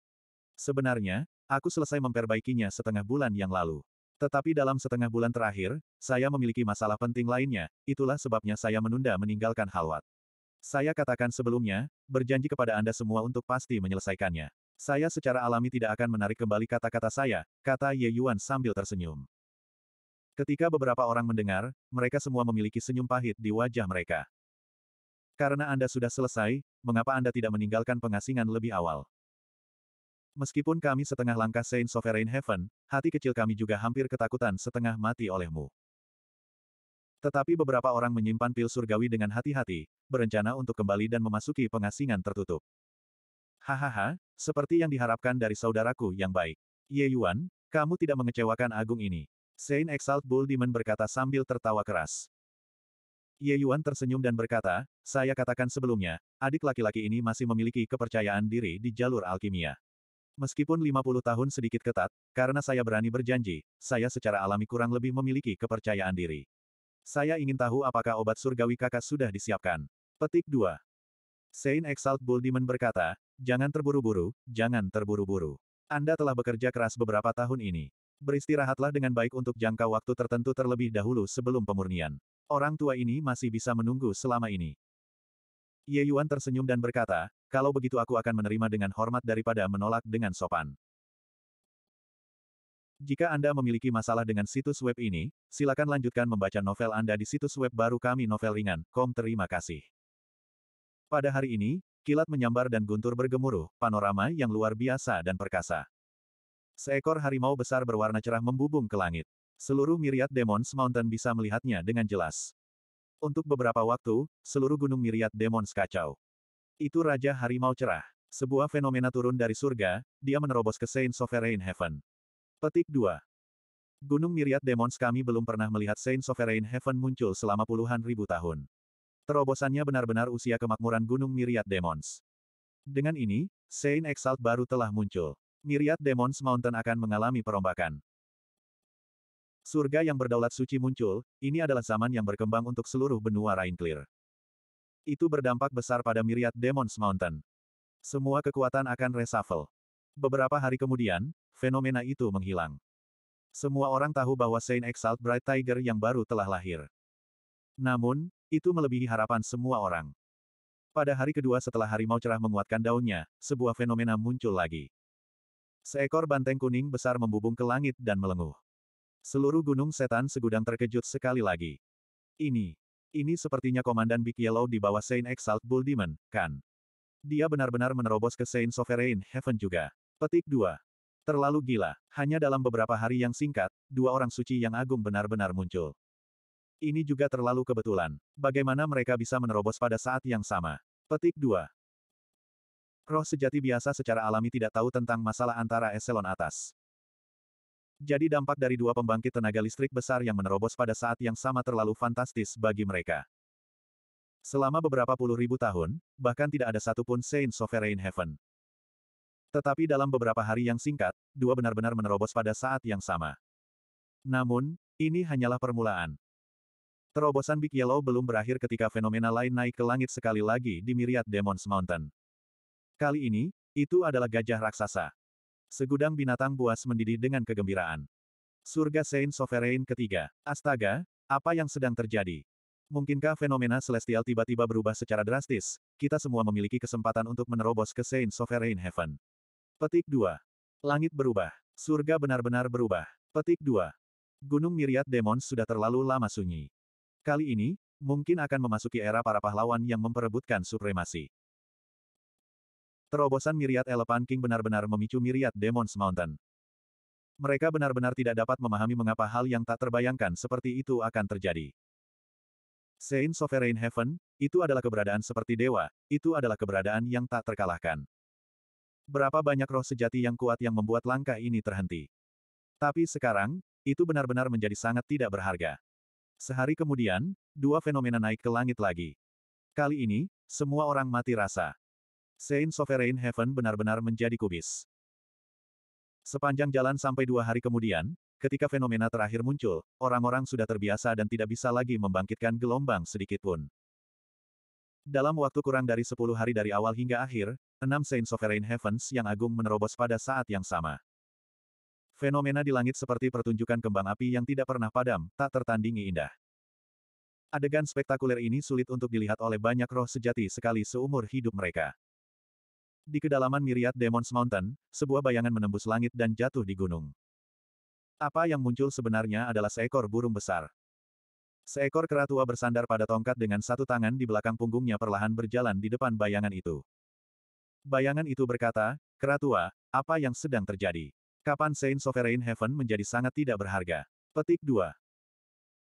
Sebenarnya, aku selesai memperbaikinya setengah bulan yang lalu. Tetapi dalam setengah bulan terakhir, saya memiliki masalah penting lainnya, itulah sebabnya saya menunda meninggalkan Halwat. Saya katakan sebelumnya, berjanji kepada Anda semua untuk pasti menyelesaikannya. Saya secara alami tidak akan menarik kembali kata-kata saya, kata Ye Yuan sambil tersenyum. Ketika beberapa orang mendengar, mereka semua memiliki senyum pahit di wajah mereka. Karena Anda sudah selesai, mengapa Anda tidak meninggalkan pengasingan lebih awal? Meskipun kami setengah langkah Saint Sovereign Heaven, hati kecil kami juga hampir ketakutan setengah mati olehmu. Tetapi beberapa orang menyimpan pil surgawi dengan hati-hati, berencana untuk kembali dan memasuki pengasingan tertutup. Hahaha, seperti yang diharapkan dari saudaraku yang baik. Ye Yuan, kamu tidak mengecewakan Agung ini. Saint Exalt Bull Demon berkata sambil tertawa keras. Ye Yuan tersenyum dan berkata, saya katakan sebelumnya, adik laki-laki ini masih memiliki kepercayaan diri di jalur alkimia. Meskipun 50 tahun sedikit ketat, karena saya berani berjanji, saya secara alami kurang lebih memiliki kepercayaan diri. Saya ingin tahu apakah obat surgawi kakak sudah disiapkan. Petik 2. Saint Exalt Bull Demon berkata, jangan terburu-buru, jangan terburu-buru. Anda telah bekerja keras beberapa tahun ini. Beristirahatlah dengan baik untuk jangka waktu tertentu terlebih dahulu sebelum pemurnian. Orang tua ini masih bisa menunggu selama ini. Ye Yuan tersenyum dan berkata, kalau begitu aku akan menerima dengan hormat daripada menolak dengan sopan. Jika Anda memiliki masalah dengan situs web ini, silakan lanjutkan membaca novel Anda di situs web baru kami novel ringan.com. Terima kasih. Pada hari ini, kilat menyambar dan guntur bergemuruh, panorama yang luar biasa dan perkasa. Seekor harimau besar berwarna cerah membubung ke langit. Seluruh miriat Demons Mountain bisa melihatnya dengan jelas. Untuk beberapa waktu, seluruh gunung miriat Demons kacau. Itu Raja Harimau Cerah. Sebuah fenomena turun dari surga, dia menerobos ke Saint Sovereign Heaven. Petik 2. Gunung Miriat Demons kami belum pernah melihat Saint Sovereign Heaven muncul selama puluhan ribu tahun. Terobosannya benar-benar usia kemakmuran Gunung Miriat Demons. Dengan ini, Saint Exalt baru telah muncul. Miriat Demons Mountain akan mengalami perombakan. Surga yang berdaulat suci muncul, ini adalah zaman yang berkembang untuk seluruh benua Rainclear. Itu berdampak besar pada Miriat Demons Mountain. Semua kekuatan akan reshuffle. Beberapa hari kemudian, fenomena itu menghilang. Semua orang tahu bahwa Saint Exalt Bright Tiger yang baru telah lahir. Namun, itu melebihi harapan semua orang. Pada hari kedua setelah harimau cerah menguatkan daunnya, sebuah fenomena muncul lagi. Seekor banteng kuning besar membubung ke langit dan melenguh. Seluruh gunung setan segudang terkejut sekali lagi. Ini, ini sepertinya Komandan Big Yellow di bawah Saint Exalt Bull Demon, kan? Dia benar-benar menerobos ke Saint Sovereign Heaven juga. Petik 2. Terlalu gila, hanya dalam beberapa hari yang singkat, dua orang suci yang agung benar-benar muncul. Ini juga terlalu kebetulan. Bagaimana mereka bisa menerobos pada saat yang sama? Petik 2. Roh sejati biasa secara alami tidak tahu tentang masalah antara eselon atas. Jadi dampak dari dua pembangkit tenaga listrik besar yang menerobos pada saat yang sama terlalu fantastis bagi mereka. Selama beberapa puluh ribu tahun, bahkan tidak ada satupun Saint Sovereign Heaven. Tetapi dalam beberapa hari yang singkat, dua benar-benar menerobos pada saat yang sama. Namun, ini hanyalah permulaan. Terobosan Big Yellow belum berakhir ketika fenomena lain naik ke langit sekali lagi di Myriad Demons Mountain. Kali ini, itu adalah gajah raksasa. Segudang binatang buas mendidih dengan kegembiraan. Surga Saint Sovereign ketiga. Astaga, apa yang sedang terjadi? Mungkinkah fenomena celestial tiba-tiba berubah secara drastis? Kita semua memiliki kesempatan untuk menerobos ke Saint Sovereign Heaven. Petik 2. Langit berubah. Surga benar-benar berubah. Petik 2. Gunung Myriad Demons sudah terlalu lama sunyi. Kali ini, mungkin akan memasuki era para pahlawan yang memperebutkan supremasi. Terobosan Myriad Elephant King benar-benar memicu Myriad Demons Mountain. Mereka benar-benar tidak dapat memahami mengapa hal yang tak terbayangkan seperti itu akan terjadi. Saint Sovereign Heaven, itu adalah keberadaan seperti dewa, itu adalah keberadaan yang tak terkalahkan. Berapa banyak roh sejati yang kuat yang membuat langkah ini terhenti. Tapi sekarang, itu benar-benar menjadi sangat tidak berharga. Sehari kemudian, dua fenomena naik ke langit lagi. Kali ini, semua orang mati rasa. Saint Sovereign Heaven benar-benar menjadi kubis. Sepanjang jalan sampai dua hari kemudian, ketika fenomena terakhir muncul, orang-orang sudah terbiasa dan tidak bisa lagi membangkitkan gelombang sedikitpun. Dalam waktu kurang dari sepuluh hari dari awal hingga akhir, enam Saint Sovereign Heavens yang agung menerobos pada saat yang sama. Fenomena di langit seperti pertunjukan kembang api yang tidak pernah padam, tak tertandingi indah. Adegan spektakuler ini sulit untuk dilihat oleh banyak roh sejati sekali seumur hidup mereka. Di kedalaman miriat Demons Mountain, sebuah bayangan menembus langit dan jatuh di gunung. Apa yang muncul sebenarnya adalah seekor burung besar. Seekor keratua bersandar pada tongkat dengan satu tangan di belakang punggungnya perlahan berjalan di depan bayangan itu. Bayangan itu berkata, Keratua, apa yang sedang terjadi? Kapan Saint Sovereign Heaven menjadi sangat tidak berharga? Petik 2.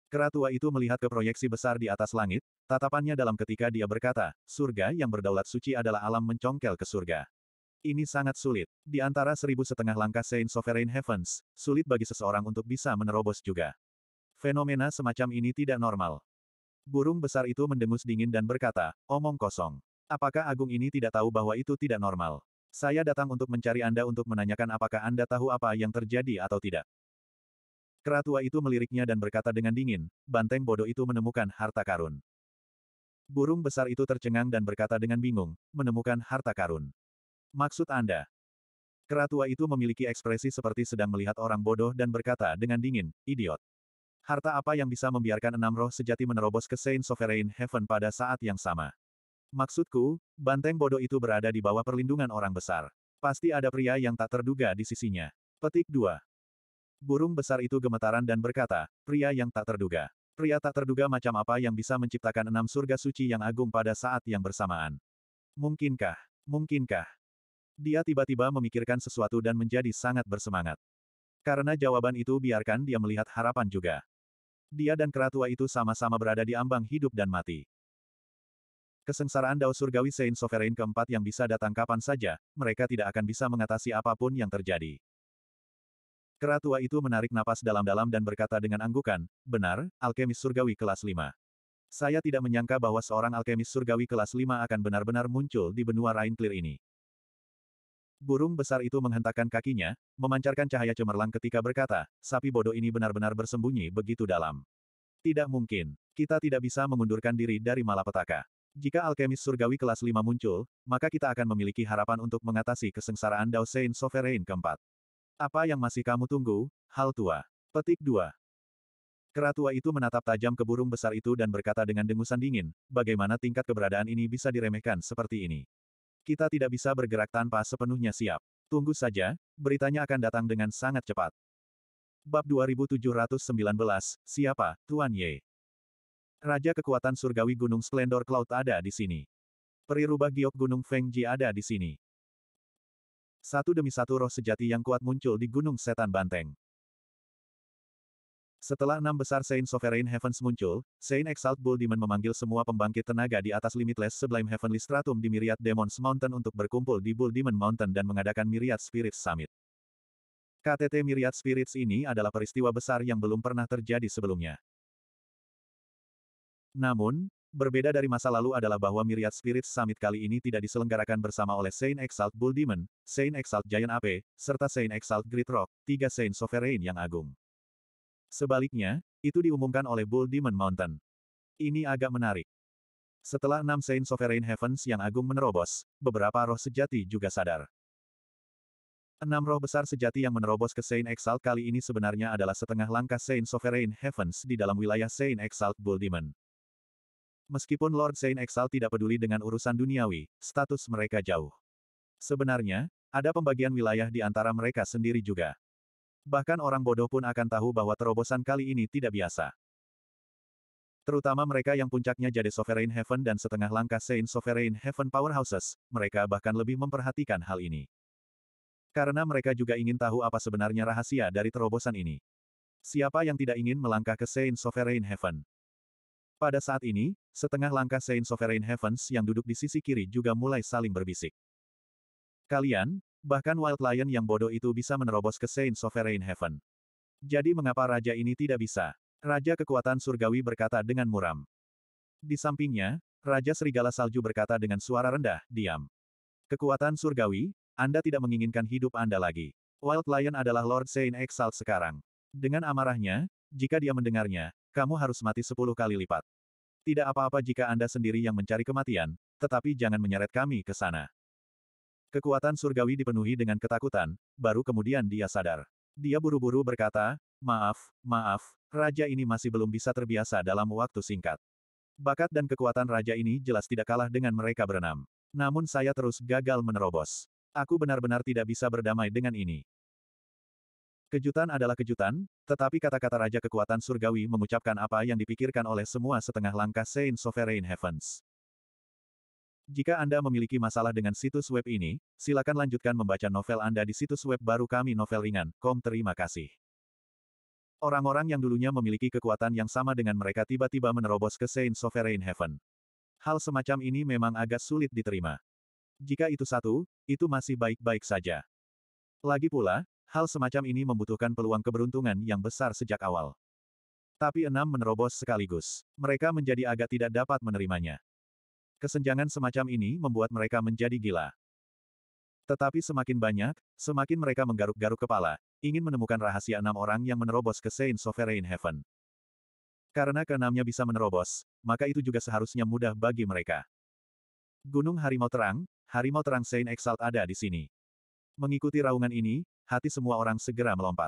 Keratua itu melihat ke proyeksi besar di atas langit, tatapannya dalam ketika dia berkata, surga yang berdaulat suci adalah alam mencongkel ke surga. Ini sangat sulit. Di antara seribu setengah langkah Saint Sovereign Heavens, sulit bagi seseorang untuk bisa menerobos juga. Fenomena semacam ini tidak normal. Burung besar itu mendengus dingin dan berkata, omong kosong. Apakah Agung ini tidak tahu bahwa itu tidak normal? Saya datang untuk mencari Anda untuk menanyakan apakah Anda tahu apa yang terjadi atau tidak. Keratua itu meliriknya dan berkata dengan dingin, banteng bodoh itu menemukan harta karun. Burung besar itu tercengang dan berkata dengan bingung, menemukan harta karun. Maksud Anda? Keratua itu memiliki ekspresi seperti sedang melihat orang bodoh dan berkata dengan dingin, idiot. Harta apa yang bisa membiarkan enam roh sejati menerobos ke Saint Sovereign Heaven pada saat yang sama? Maksudku, banteng bodoh itu berada di bawah perlindungan orang besar. Pasti ada pria yang tak terduga di sisinya. Petik 2. Burung besar itu gemetaran dan berkata, pria yang tak terduga. Pria tak terduga macam apa yang bisa menciptakan enam surga suci yang agung pada saat yang bersamaan. Mungkinkah? Mungkinkah? Dia tiba-tiba memikirkan sesuatu dan menjadi sangat bersemangat. Karena jawaban itu biarkan dia melihat harapan juga. Dia dan keratua itu sama-sama berada di ambang hidup dan mati. Kesengsaraan Dao Surgawi Sein Sovereign keempat yang bisa datang kapan saja, mereka tidak akan bisa mengatasi apapun yang terjadi. Keratua itu menarik napas dalam-dalam dan berkata dengan anggukan, benar, alkemis surgawi kelas 5. Saya tidak menyangka bahwa seorang alkemis surgawi kelas 5 akan benar-benar muncul di benua Rainclear ini. Burung besar itu menghentakkan kakinya, memancarkan cahaya cemerlang ketika berkata, sapi bodoh ini benar-benar bersembunyi begitu dalam. Tidak mungkin. Kita tidak bisa mengundurkan diri dari malapetaka. Jika alkemis surgawi kelas 5 muncul, maka kita akan memiliki harapan untuk mengatasi kesengsaraan Dao Sein Sovereign keempat. Apa yang masih kamu tunggu, hal tua. Petik 2. Keratua itu menatap tajam ke burung besar itu dan berkata dengan dengusan dingin, bagaimana tingkat keberadaan ini bisa diremehkan seperti ini. Kita tidak bisa bergerak tanpa sepenuhnya siap. Tunggu saja, beritanya akan datang dengan sangat cepat. Bab 2719, Siapa, Tuan Ye? Raja kekuatan surgawi Gunung Splendor Cloud ada di sini. Peri rubah giok Gunung Feng Ji ada di sini. Satu demi satu roh sejati yang kuat muncul di Gunung Setan Banteng. Setelah enam besar Saint Sovereign Heavens muncul, Saint Exalt Bull Demon memanggil semua pembangkit tenaga di atas Limitless Sublime Heavenly Stratum di Myriad Demons Mountain untuk berkumpul di Bull Demon Mountain dan mengadakan Myriad Spirits Summit. KTT Myriad Spirits ini adalah peristiwa besar yang belum pernah terjadi sebelumnya. Namun, berbeda dari masa lalu adalah bahwa Myriad Spirits Summit kali ini tidak diselenggarakan bersama oleh Saint Exalt Bull Demon, Saint Exalt Giant Ape, serta Saint Exalt Great Rock, tiga Saint Sovereign yang agung. Sebaliknya, itu diumumkan oleh Bull Demon Mountain. Ini agak menarik. Setelah enam Saint Sovereign Heavens yang agung menerobos, beberapa roh sejati juga sadar. Enam roh besar sejati yang menerobos ke Saint Exalt kali ini sebenarnya adalah setengah langkah Saint Sovereign Heavens di dalam wilayah Saint Exalt Bull Demon. Meskipun Lord Saint Exal tidak peduli dengan urusan duniawi, status mereka jauh. Sebenarnya, ada pembagian wilayah di antara mereka sendiri juga. Bahkan orang bodoh pun akan tahu bahwa terobosan kali ini tidak biasa. Terutama mereka yang puncaknya jadi Sovereign Heaven dan setengah langkah Saint Sovereign Heaven Powerhouses, mereka bahkan lebih memperhatikan hal ini. Karena mereka juga ingin tahu apa sebenarnya rahasia dari terobosan ini. Siapa yang tidak ingin melangkah ke Saint Sovereign Heaven? Pada saat ini, setengah langkah Saint Sovereign Heavens yang duduk di sisi kiri juga mulai saling berbisik. Kalian, bahkan Wild Lion yang bodoh itu bisa menerobos ke Saint Sovereign Heaven. Jadi mengapa raja ini tidak bisa? Raja kekuatan surgawi berkata dengan muram. Di sampingnya, Raja Serigala Salju berkata dengan suara rendah, diam. Kekuatan surgawi, Anda tidak menginginkan hidup Anda lagi. Wild Lion adalah Lord Saint Exalt sekarang. Dengan amarahnya, jika dia mendengarnya, kamu harus mati sepuluh kali lipat. Tidak apa-apa jika Anda sendiri yang mencari kematian, tetapi jangan menyeret kami ke sana. Kekuatan surgawi dipenuhi dengan ketakutan, baru kemudian dia sadar. Dia buru-buru berkata, maaf, maaf, raja ini masih belum bisa terbiasa dalam waktu singkat. Bakat dan kekuatan raja ini jelas tidak kalah dengan mereka berenam. Namun saya terus gagal menerobos. Aku benar-benar tidak bisa berdamai dengan ini. Kejutan adalah kejutan, tetapi kata-kata Raja Kekuatan Surgawi mengucapkan apa yang dipikirkan oleh semua setengah langkah Saint Sovereign Heavens. Jika Anda memiliki masalah dengan situs web ini, silakan lanjutkan membaca novel Anda di situs web baru kami novel ringan, kom terima kasih. Orang-orang yang dulunya memiliki kekuatan yang sama dengan mereka tiba-tiba menerobos ke Saint Sovereign Heaven. Hal semacam ini memang agak sulit diterima. Jika itu satu, itu masih baik-baik saja. Lagi pula, Hal semacam ini membutuhkan peluang keberuntungan yang besar sejak awal. Tapi enam menerobos sekaligus. Mereka menjadi agak tidak dapat menerimanya. Kesenjangan semacam ini membuat mereka menjadi gila. Tetapi semakin banyak, semakin mereka menggaruk-garuk kepala, ingin menemukan rahasia enam orang yang menerobos ke Saint Sovereign Heaven. Karena keenamnya bisa menerobos, maka itu juga seharusnya mudah bagi mereka. Gunung Harimau Terang, Harimau Terang Saint Exalt ada di sini. Mengikuti raungan ini, hati semua orang segera melompat.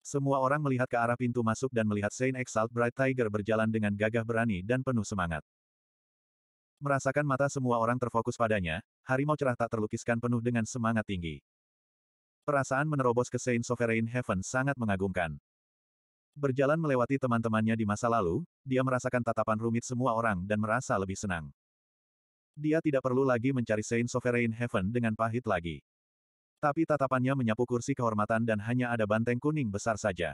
Semua orang melihat ke arah pintu masuk dan melihat Saint Exalt Bright Tiger berjalan dengan gagah berani dan penuh semangat. Merasakan mata semua orang terfokus padanya, harimau cerah tak terlukiskan penuh dengan semangat tinggi. Perasaan menerobos ke Saint Sovereign Heaven sangat mengagumkan. Berjalan melewati teman-temannya di masa lalu, dia merasakan tatapan rumit semua orang dan merasa lebih senang. Dia tidak perlu lagi mencari Saint Sovereign Heaven dengan pahit lagi. Tapi tatapannya menyapu kursi kehormatan dan hanya ada banteng kuning besar saja.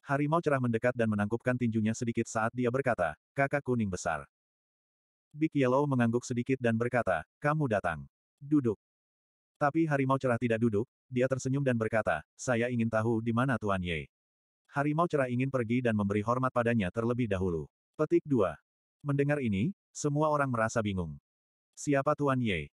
Harimau cerah mendekat dan menangkupkan tinjunya sedikit saat dia berkata, kakak kuning besar. Big Yellow mengangguk sedikit dan berkata, kamu datang. Duduk. Tapi harimau cerah tidak duduk, dia tersenyum dan berkata, saya ingin tahu di mana Tuan Ye. Harimau cerah ingin pergi dan memberi hormat padanya terlebih dahulu. Petik 2. Mendengar ini, semua orang merasa bingung. Siapa Tuan Ye?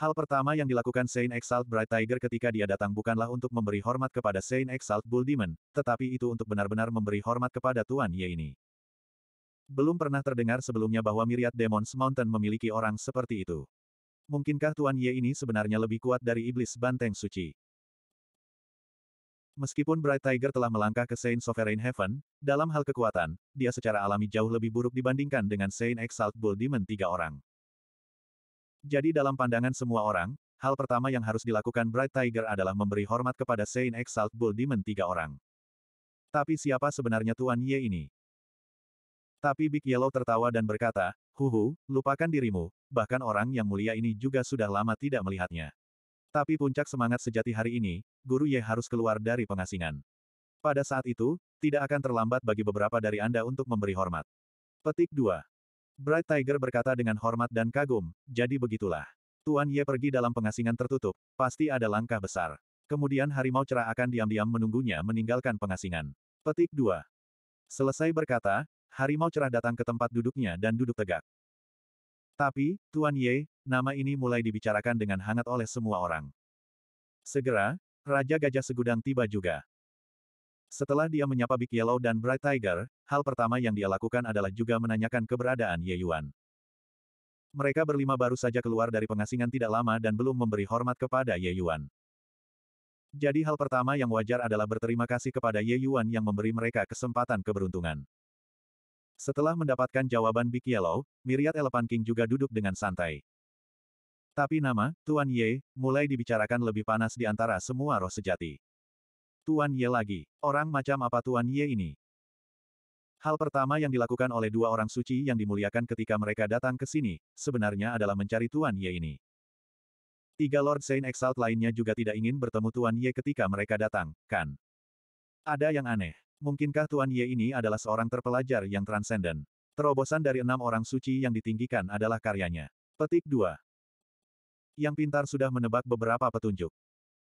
Hal pertama yang dilakukan Saint Exalt Bright Tiger ketika dia datang bukanlah untuk memberi hormat kepada Saint Exalt Bull Demon, tetapi itu untuk benar-benar memberi hormat kepada Tuan Ye ini. Belum pernah terdengar sebelumnya bahwa Myriad Demons Mountain memiliki orang seperti itu. Mungkinkah Tuan Ye ini sebenarnya lebih kuat dari iblis banteng suci? Meskipun Bright Tiger telah melangkah ke Saint Sovereign Heaven, dalam hal kekuatan, dia secara alami jauh lebih buruk dibandingkan dengan Saint Exalt Bull Demon tiga orang. Jadi dalam pandangan semua orang, hal pertama yang harus dilakukan Bright Tiger adalah memberi hormat kepada Saint Exalt Bull Demon tiga orang. Tapi siapa sebenarnya Tuan Ye ini? Tapi Big Yellow tertawa dan berkata, Huhu, lupakan dirimu, bahkan orang yang mulia ini juga sudah lama tidak melihatnya. Tapi puncak semangat sejati hari ini, Guru Ye harus keluar dari pengasingan. Pada saat itu, tidak akan terlambat bagi beberapa dari Anda untuk memberi hormat. Petik 2. Bright Tiger berkata dengan hormat dan kagum, jadi begitulah. Tuan Ye pergi dalam pengasingan tertutup, pasti ada langkah besar. Kemudian harimau cerah akan diam-diam menunggunya meninggalkan pengasingan. Petik 2. Selesai berkata, harimau cerah datang ke tempat duduknya dan duduk tegak. Tapi, Tuan Ye, nama ini mulai dibicarakan dengan hangat oleh semua orang. Segera, Raja Gajah Segudang tiba juga. Setelah dia menyapa Big Yellow dan Bright Tiger, hal pertama yang dia lakukan adalah juga menanyakan keberadaan Ye Yuan. Mereka berlima baru saja keluar dari pengasingan tidak lama dan belum memberi hormat kepada Ye Yuan. Jadi hal pertama yang wajar adalah berterima kasih kepada Ye Yuan yang memberi mereka kesempatan keberuntungan. Setelah mendapatkan jawaban Big Yellow, Miriat Elephant King juga duduk dengan santai. Tapi nama, Tuan Ye, mulai dibicarakan lebih panas di antara semua roh sejati. Tuan Ye lagi, orang macam apa Tuan Ye ini? Hal pertama yang dilakukan oleh dua orang suci yang dimuliakan ketika mereka datang ke sini, sebenarnya adalah mencari Tuan Ye ini. Tiga Lord Saint Exalt lainnya juga tidak ingin bertemu Tuan Ye ketika mereka datang, kan? Ada yang aneh. Mungkinkah Tuan Ye ini adalah seorang terpelajar yang transenden? Terobosan dari enam orang suci yang ditinggikan adalah karyanya. Petik 2. Yang pintar sudah menebak beberapa petunjuk.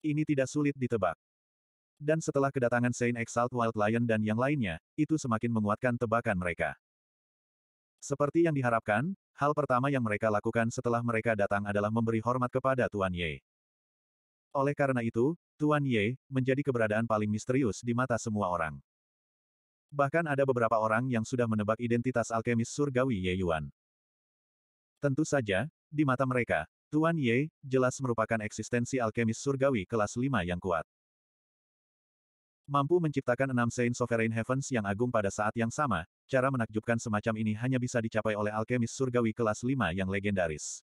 Ini tidak sulit ditebak. Dan setelah kedatangan Saint Exalt Wild Lion dan yang lainnya, itu semakin menguatkan tebakan mereka. Seperti yang diharapkan, hal pertama yang mereka lakukan setelah mereka datang adalah memberi hormat kepada Tuan Ye. Oleh karena itu, Tuan Ye menjadi keberadaan paling misterius di mata semua orang. Bahkan ada beberapa orang yang sudah menebak identitas alkemis surgawi Ye Yuan. Tentu saja, di mata mereka, Tuan Ye jelas merupakan eksistensi alkemis surgawi kelas 5 yang kuat. Mampu menciptakan enam Saint Sovereign Heavens yang agung pada saat yang sama, cara menakjubkan semacam ini hanya bisa dicapai oleh alkemis surgawi kelas 5 yang legendaris.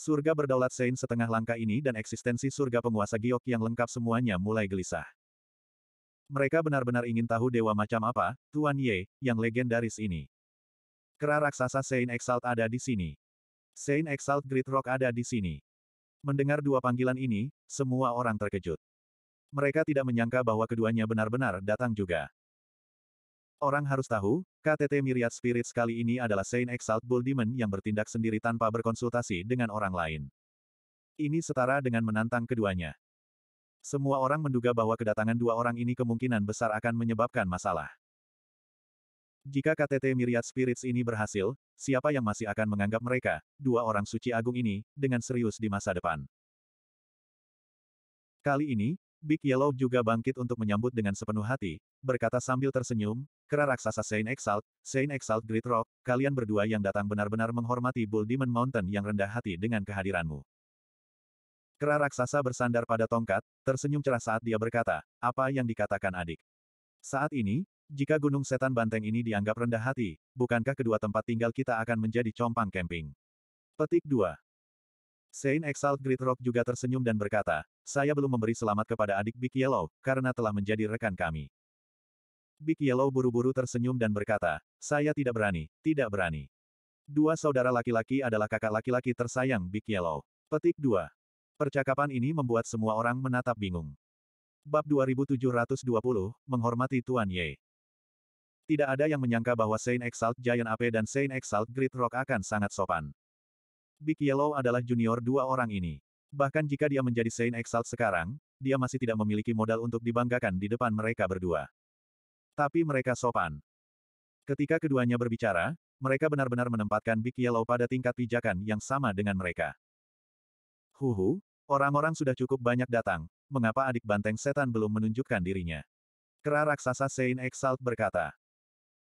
Surga berdaulat Saint setengah langkah ini dan eksistensi surga penguasa giok yang lengkap semuanya mulai gelisah. Mereka benar-benar ingin tahu dewa macam apa, Tuan Ye, yang legendaris ini. Kera raksasa Saint Exalt ada di sini. Saint Exalt Great Rock ada di sini. Mendengar dua panggilan ini, semua orang terkejut. Mereka tidak menyangka bahwa keduanya benar-benar datang juga. Orang harus tahu, KTT Myriad Spirits kali ini adalah Saint Exalt Bull Demon yang bertindak sendiri tanpa berkonsultasi dengan orang lain. Ini setara dengan menantang keduanya. Semua orang menduga bahwa kedatangan dua orang ini kemungkinan besar akan menyebabkan masalah. Jika KTT Myriad Spirits ini berhasil, siapa yang masih akan menganggap mereka, dua orang suci agung ini, dengan serius di masa depan? Kali ini, Big Yellow juga bangkit untuk menyambut dengan sepenuh hati, berkata sambil tersenyum, Kera raksasa Saint Exalt, Saint Exalt Great Rock, kalian berdua yang datang benar-benar menghormati Bull Demon Mountain yang rendah hati dengan kehadiranmu. Kera raksasa bersandar pada tongkat, tersenyum cerah saat dia berkata, apa yang dikatakan adik. Saat ini, jika gunung setan banteng ini dianggap rendah hati, bukankah kedua tempat tinggal kita akan menjadi compang camping? Petik 2. Saint Exalt Great Rock juga tersenyum dan berkata, saya belum memberi selamat kepada adik Big Yellow, karena telah menjadi rekan kami. Big Yellow buru-buru tersenyum dan berkata, saya tidak berani, tidak berani. Dua saudara laki-laki adalah kakak laki-laki tersayang Big Yellow. Petik 2. Percakapan ini membuat semua orang menatap bingung. Bab 2720, Menghormati Tuan Ye. Tidak ada yang menyangka bahwa Saint Exalt Giant Ape dan Saint Exalt Great Rock akan sangat sopan. Big Yellow adalah junior dua orang ini. Bahkan jika dia menjadi Saint Exalt sekarang, dia masih tidak memiliki modal untuk dibanggakan di depan mereka berdua. Tapi mereka sopan. Ketika keduanya berbicara, mereka benar-benar menempatkan Big Yellow pada tingkat pijakan yang sama dengan mereka. Huhu, orang-orang sudah cukup banyak datang, mengapa adik banteng setan belum menunjukkan dirinya? Kera raksasa Saint Exalt berkata.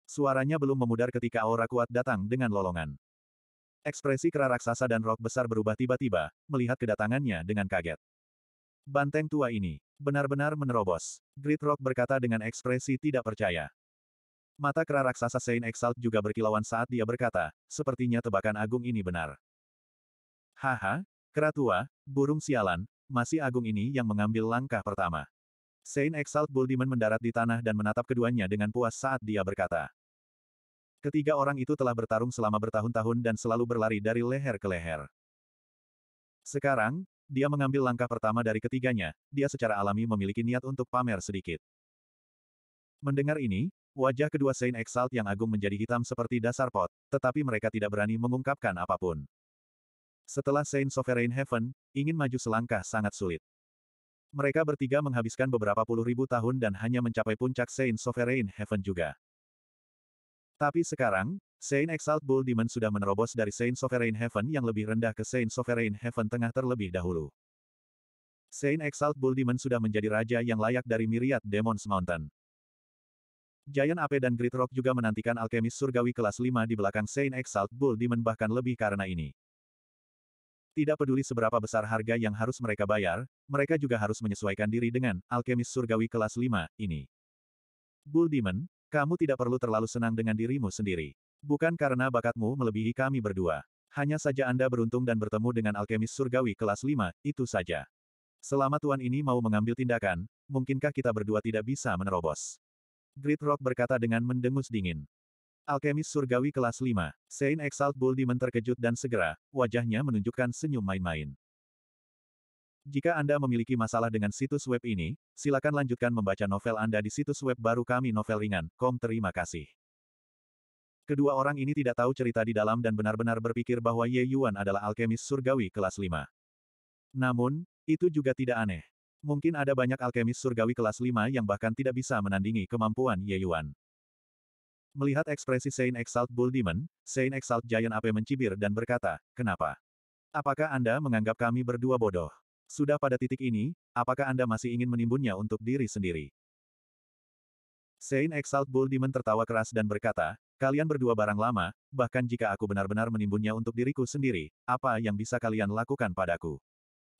Suaranya belum memudar ketika aura kuat datang dengan lolongan. Ekspresi kera raksasa dan rok besar berubah tiba-tiba, melihat kedatangannya dengan kaget. Banteng tua ini, benar-benar menerobos. Grit Rock berkata dengan ekspresi tidak percaya. Mata kera raksasa Saint Exalt juga berkilauan saat dia berkata, sepertinya tebakan agung ini benar. Haha, kera tua, burung sialan, masih agung ini yang mengambil langkah pertama. Saint Exalt Bull mendarat di tanah dan menatap keduanya dengan puas saat dia berkata. Ketiga orang itu telah bertarung selama bertahun-tahun dan selalu berlari dari leher ke leher. Sekarang, dia mengambil langkah pertama dari ketiganya, dia secara alami memiliki niat untuk pamer sedikit. Mendengar ini, wajah kedua Saint Exalt yang agung menjadi hitam seperti dasar pot, tetapi mereka tidak berani mengungkapkan apapun. Setelah Saint Sovereign Heaven, ingin maju selangkah sangat sulit. Mereka bertiga menghabiskan beberapa puluh ribu tahun dan hanya mencapai puncak Saint Sovereign Heaven juga. Tapi sekarang, Saint Exalt Bull Demon sudah menerobos dari Saint Sovereign Heaven yang lebih rendah ke Saint Sovereign Heaven tengah terlebih dahulu. Saint Exalt Bull Demon sudah menjadi raja yang layak dari Myriad Demons Mountain. Giant Ape dan Great Rock juga menantikan alkemis surgawi kelas 5 di belakang Saint Exalt Bull Demon bahkan lebih karena ini. Tidak peduli seberapa besar harga yang harus mereka bayar, mereka juga harus menyesuaikan diri dengan alkemis surgawi kelas 5 ini. Bull Demon, kamu tidak perlu terlalu senang dengan dirimu sendiri. Bukan karena bakatmu melebihi kami berdua. Hanya saja Anda beruntung dan bertemu dengan alkemis surgawi kelas 5, itu saja. Selama Tuan ini mau mengambil tindakan, mungkinkah kita berdua tidak bisa menerobos? Grit Rock berkata dengan mendengus dingin. Alkemis surgawi kelas 5, Saint Exalt Bull Demon terkejut dan segera, wajahnya menunjukkan senyum main-main. Jika Anda memiliki masalah dengan situs web ini, silakan lanjutkan membaca novel Anda di situs web baru kami novel kom terima kasih. Kedua orang ini tidak tahu cerita di dalam dan benar-benar berpikir bahwa Ye Yuan adalah alkemis surgawi kelas 5. Namun, itu juga tidak aneh. Mungkin ada banyak alkemis surgawi kelas 5 yang bahkan tidak bisa menandingi kemampuan Ye Yuan. Melihat ekspresi Saint Exalt Bull Demon, Saint Exalt Giant Ape mencibir dan berkata, Kenapa? Apakah Anda menganggap kami berdua bodoh? Sudah pada titik ini, apakah Anda masih ingin menimbunnya untuk diri sendiri? Saint Exalt Bull Demon tertawa keras dan berkata, Kalian berdua barang lama, bahkan jika aku benar-benar menimbunnya untuk diriku sendiri, apa yang bisa kalian lakukan padaku?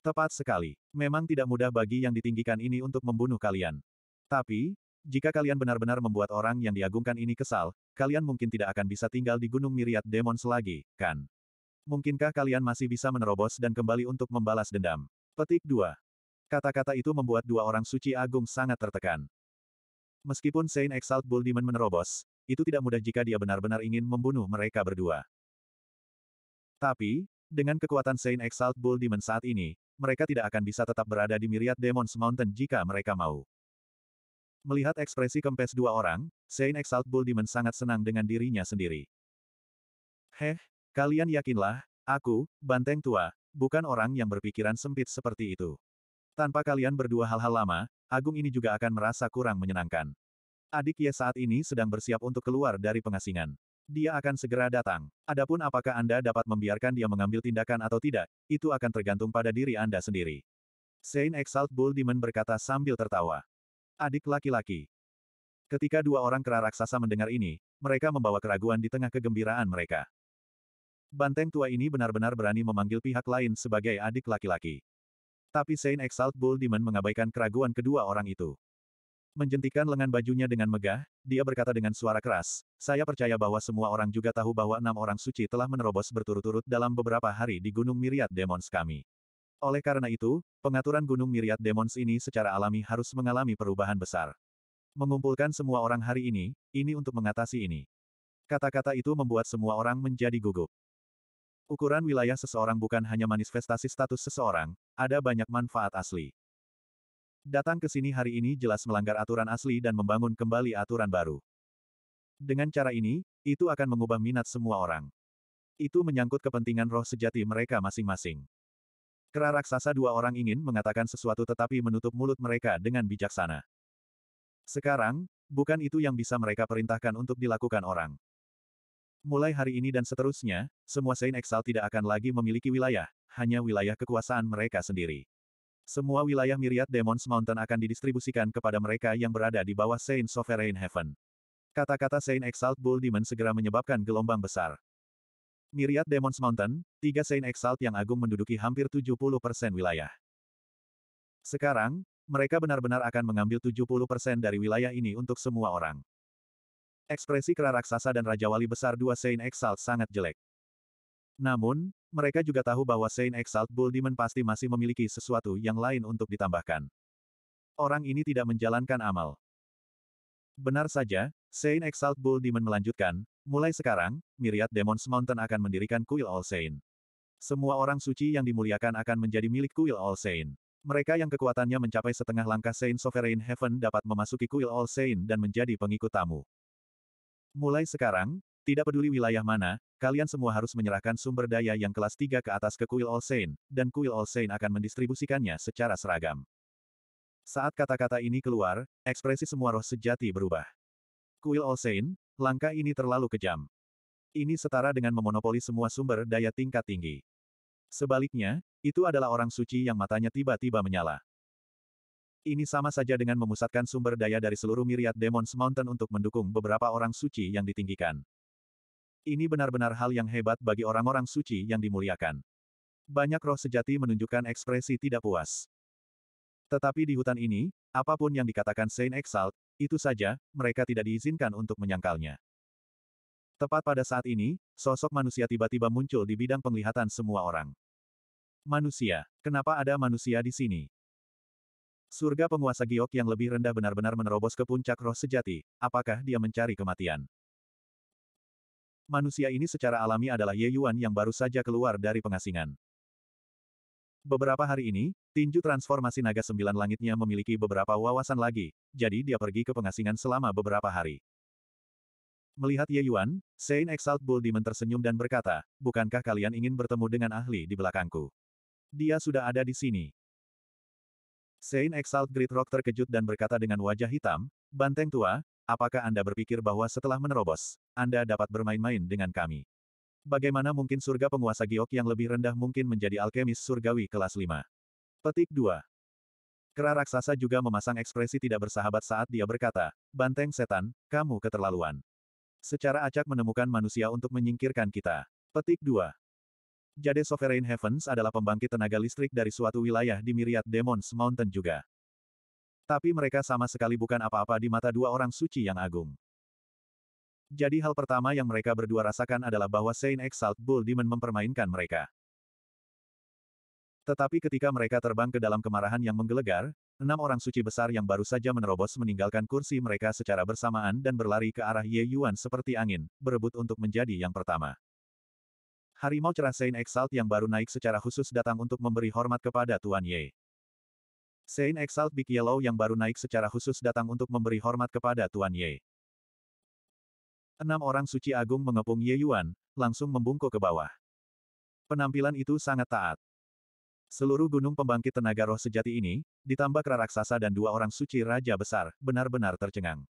Tepat sekali. Memang tidak mudah bagi yang ditinggikan ini untuk membunuh kalian. Tapi, jika kalian benar-benar membuat orang yang diagungkan ini kesal, kalian mungkin tidak akan bisa tinggal di Gunung Miriat Demons lagi, kan? Mungkinkah kalian masih bisa menerobos dan kembali untuk membalas dendam? Petik 2. Kata-kata itu membuat dua orang suci agung sangat tertekan. Meskipun Saint Exalt Bull Demon menerobos, itu tidak mudah jika dia benar-benar ingin membunuh mereka berdua. Tapi, dengan kekuatan Saint Exalt Bull Demon saat ini, mereka tidak akan bisa tetap berada di Myriad Demons Mountain jika mereka mau. Melihat ekspresi kempes dua orang, Saint Exalt Bull Demon sangat senang dengan dirinya sendiri. Heh, kalian yakinlah, aku, banteng tua, bukan orang yang berpikiran sempit seperti itu. Tanpa kalian berdua hal-hal lama, Agung ini juga akan merasa kurang menyenangkan. Adik Ye saat ini sedang bersiap untuk keluar dari pengasingan. Dia akan segera datang. Adapun apakah Anda dapat membiarkan dia mengambil tindakan atau tidak, itu akan tergantung pada diri Anda sendiri. Saint Exalt Bull Demon berkata sambil tertawa. Adik laki-laki. Ketika dua orang kera raksasa mendengar ini, mereka membawa keraguan di tengah kegembiraan mereka. Banteng tua ini benar-benar berani memanggil pihak lain sebagai adik laki-laki. Tapi Saint Exalt Bull Demon mengabaikan keraguan kedua orang itu. Menjentikan lengan bajunya dengan megah, dia berkata dengan suara keras, saya percaya bahwa semua orang juga tahu bahwa enam orang suci telah menerobos berturut-turut dalam beberapa hari di Gunung Miriat Demons kami. Oleh karena itu, pengaturan Gunung Miriat Demons ini secara alami harus mengalami perubahan besar. Mengumpulkan semua orang hari ini, ini untuk mengatasi ini. Kata-kata itu membuat semua orang menjadi gugup. Ukuran wilayah seseorang bukan hanya manifestasi status seseorang, ada banyak manfaat asli. Datang ke sini hari ini jelas melanggar aturan asli dan membangun kembali aturan baru. Dengan cara ini, itu akan mengubah minat semua orang. Itu menyangkut kepentingan roh sejati mereka masing-masing. Kera raksasa dua orang ingin mengatakan sesuatu tetapi menutup mulut mereka dengan bijaksana. Sekarang, bukan itu yang bisa mereka perintahkan untuk dilakukan orang. Mulai hari ini dan seterusnya, semua Saint Exal tidak akan lagi memiliki wilayah, hanya wilayah kekuasaan mereka sendiri. Semua wilayah Myriad Demons Mountain akan didistribusikan kepada mereka yang berada di bawah Saint Sovereign Heaven. Kata-kata Saint Exalt Bull Demon segera menyebabkan gelombang besar. Myriad Demons Mountain, tiga Saint Exalt yang agung menduduki hampir 70% wilayah. Sekarang, mereka benar-benar akan mengambil 70% dari wilayah ini untuk semua orang. Ekspresi kera raksasa dan Raja Wali Besar dua Saint Exalt sangat jelek. Namun, mereka juga tahu bahwa Saint Exalt Bull Demon pasti masih memiliki sesuatu yang lain untuk ditambahkan. Orang ini tidak menjalankan amal. Benar saja, Saint Exalt Bull Demon melanjutkan, mulai sekarang, Myriad Demons Mountain akan mendirikan Kuil All Saint. Semua orang suci yang dimuliakan akan menjadi milik Kuil All Saint. Mereka yang kekuatannya mencapai setengah langkah Saint Sovereign Heaven dapat memasuki Kuil All Saint dan menjadi pengikut tamu. Mulai sekarang, tidak peduli wilayah mana, kalian semua harus menyerahkan sumber daya yang kelas 3 ke atas ke Kuil All Saint, dan Kuil All Saint akan mendistribusikannya secara seragam. Saat kata-kata ini keluar, ekspresi semua roh sejati berubah. Kuil All Saint, langkah ini terlalu kejam. Ini setara dengan memonopoli semua sumber daya tingkat tinggi. Sebaliknya, itu adalah orang suci yang matanya tiba-tiba menyala. Ini sama saja dengan memusatkan sumber daya dari seluruh miriat Demons Mountain untuk mendukung beberapa orang suci yang ditinggikan. Ini benar-benar hal yang hebat bagi orang-orang suci yang dimuliakan. Banyak roh sejati menunjukkan ekspresi tidak puas. Tetapi di hutan ini, apapun yang dikatakan Saint Exalt, itu saja, mereka tidak diizinkan untuk menyangkalnya. Tepat pada saat ini, sosok manusia tiba-tiba muncul di bidang penglihatan semua orang. Manusia, kenapa ada manusia di sini? Surga penguasa giok yang lebih rendah benar-benar menerobos ke puncak roh sejati, apakah dia mencari kematian? Manusia ini secara alami adalah Ye Yuan yang baru saja keluar dari pengasingan. Beberapa hari ini, tinju transformasi naga sembilan langitnya memiliki beberapa wawasan lagi, jadi dia pergi ke pengasingan selama beberapa hari. Melihat Ye Yuan, Saint Exalt Bull Demon tersenyum dan berkata, Bukankah kalian ingin bertemu dengan ahli di belakangku? Dia sudah ada di sini. Sein Exalt Great Rock terkejut dan berkata dengan wajah hitam, Banteng tua, apakah Anda berpikir bahwa setelah menerobos, Anda dapat bermain-main dengan kami? Bagaimana mungkin surga penguasa giok yang lebih rendah mungkin menjadi alkemis surgawi kelas 5? Petik 2. Kera raksasa juga memasang ekspresi tidak bersahabat saat dia berkata, Banteng setan, kamu keterlaluan. Secara acak menemukan manusia untuk menyingkirkan kita. Petik 2. Jade Sovereign Heavens adalah pembangkit tenaga listrik dari suatu wilayah di Myriad Demons Mountain juga. Tapi mereka sama sekali bukan apa-apa di mata dua orang suci yang agung. Jadi hal pertama yang mereka berdua rasakan adalah bahwa Saint Exalt Bull Demon mempermainkan mereka. Tetapi ketika mereka terbang ke dalam kemarahan yang menggelegar, enam orang suci besar yang baru saja menerobos meninggalkan kursi mereka secara bersamaan dan berlari ke arah Ye Yuan seperti angin, berebut untuk menjadi yang pertama. Harimau cerah Saint Exalt yang baru naik secara khusus datang untuk memberi hormat kepada Tuan Ye. Saint Exalt Big Yellow yang baru naik secara khusus datang untuk memberi hormat kepada Tuan Ye. Enam orang suci agung mengepung Ye Yuan, langsung membungkuk ke bawah. Penampilan itu sangat taat. Seluruh gunung pembangkit tenaga roh sejati ini, ditambah kera raksasa dan dua orang suci raja besar, benar-benar tercengang.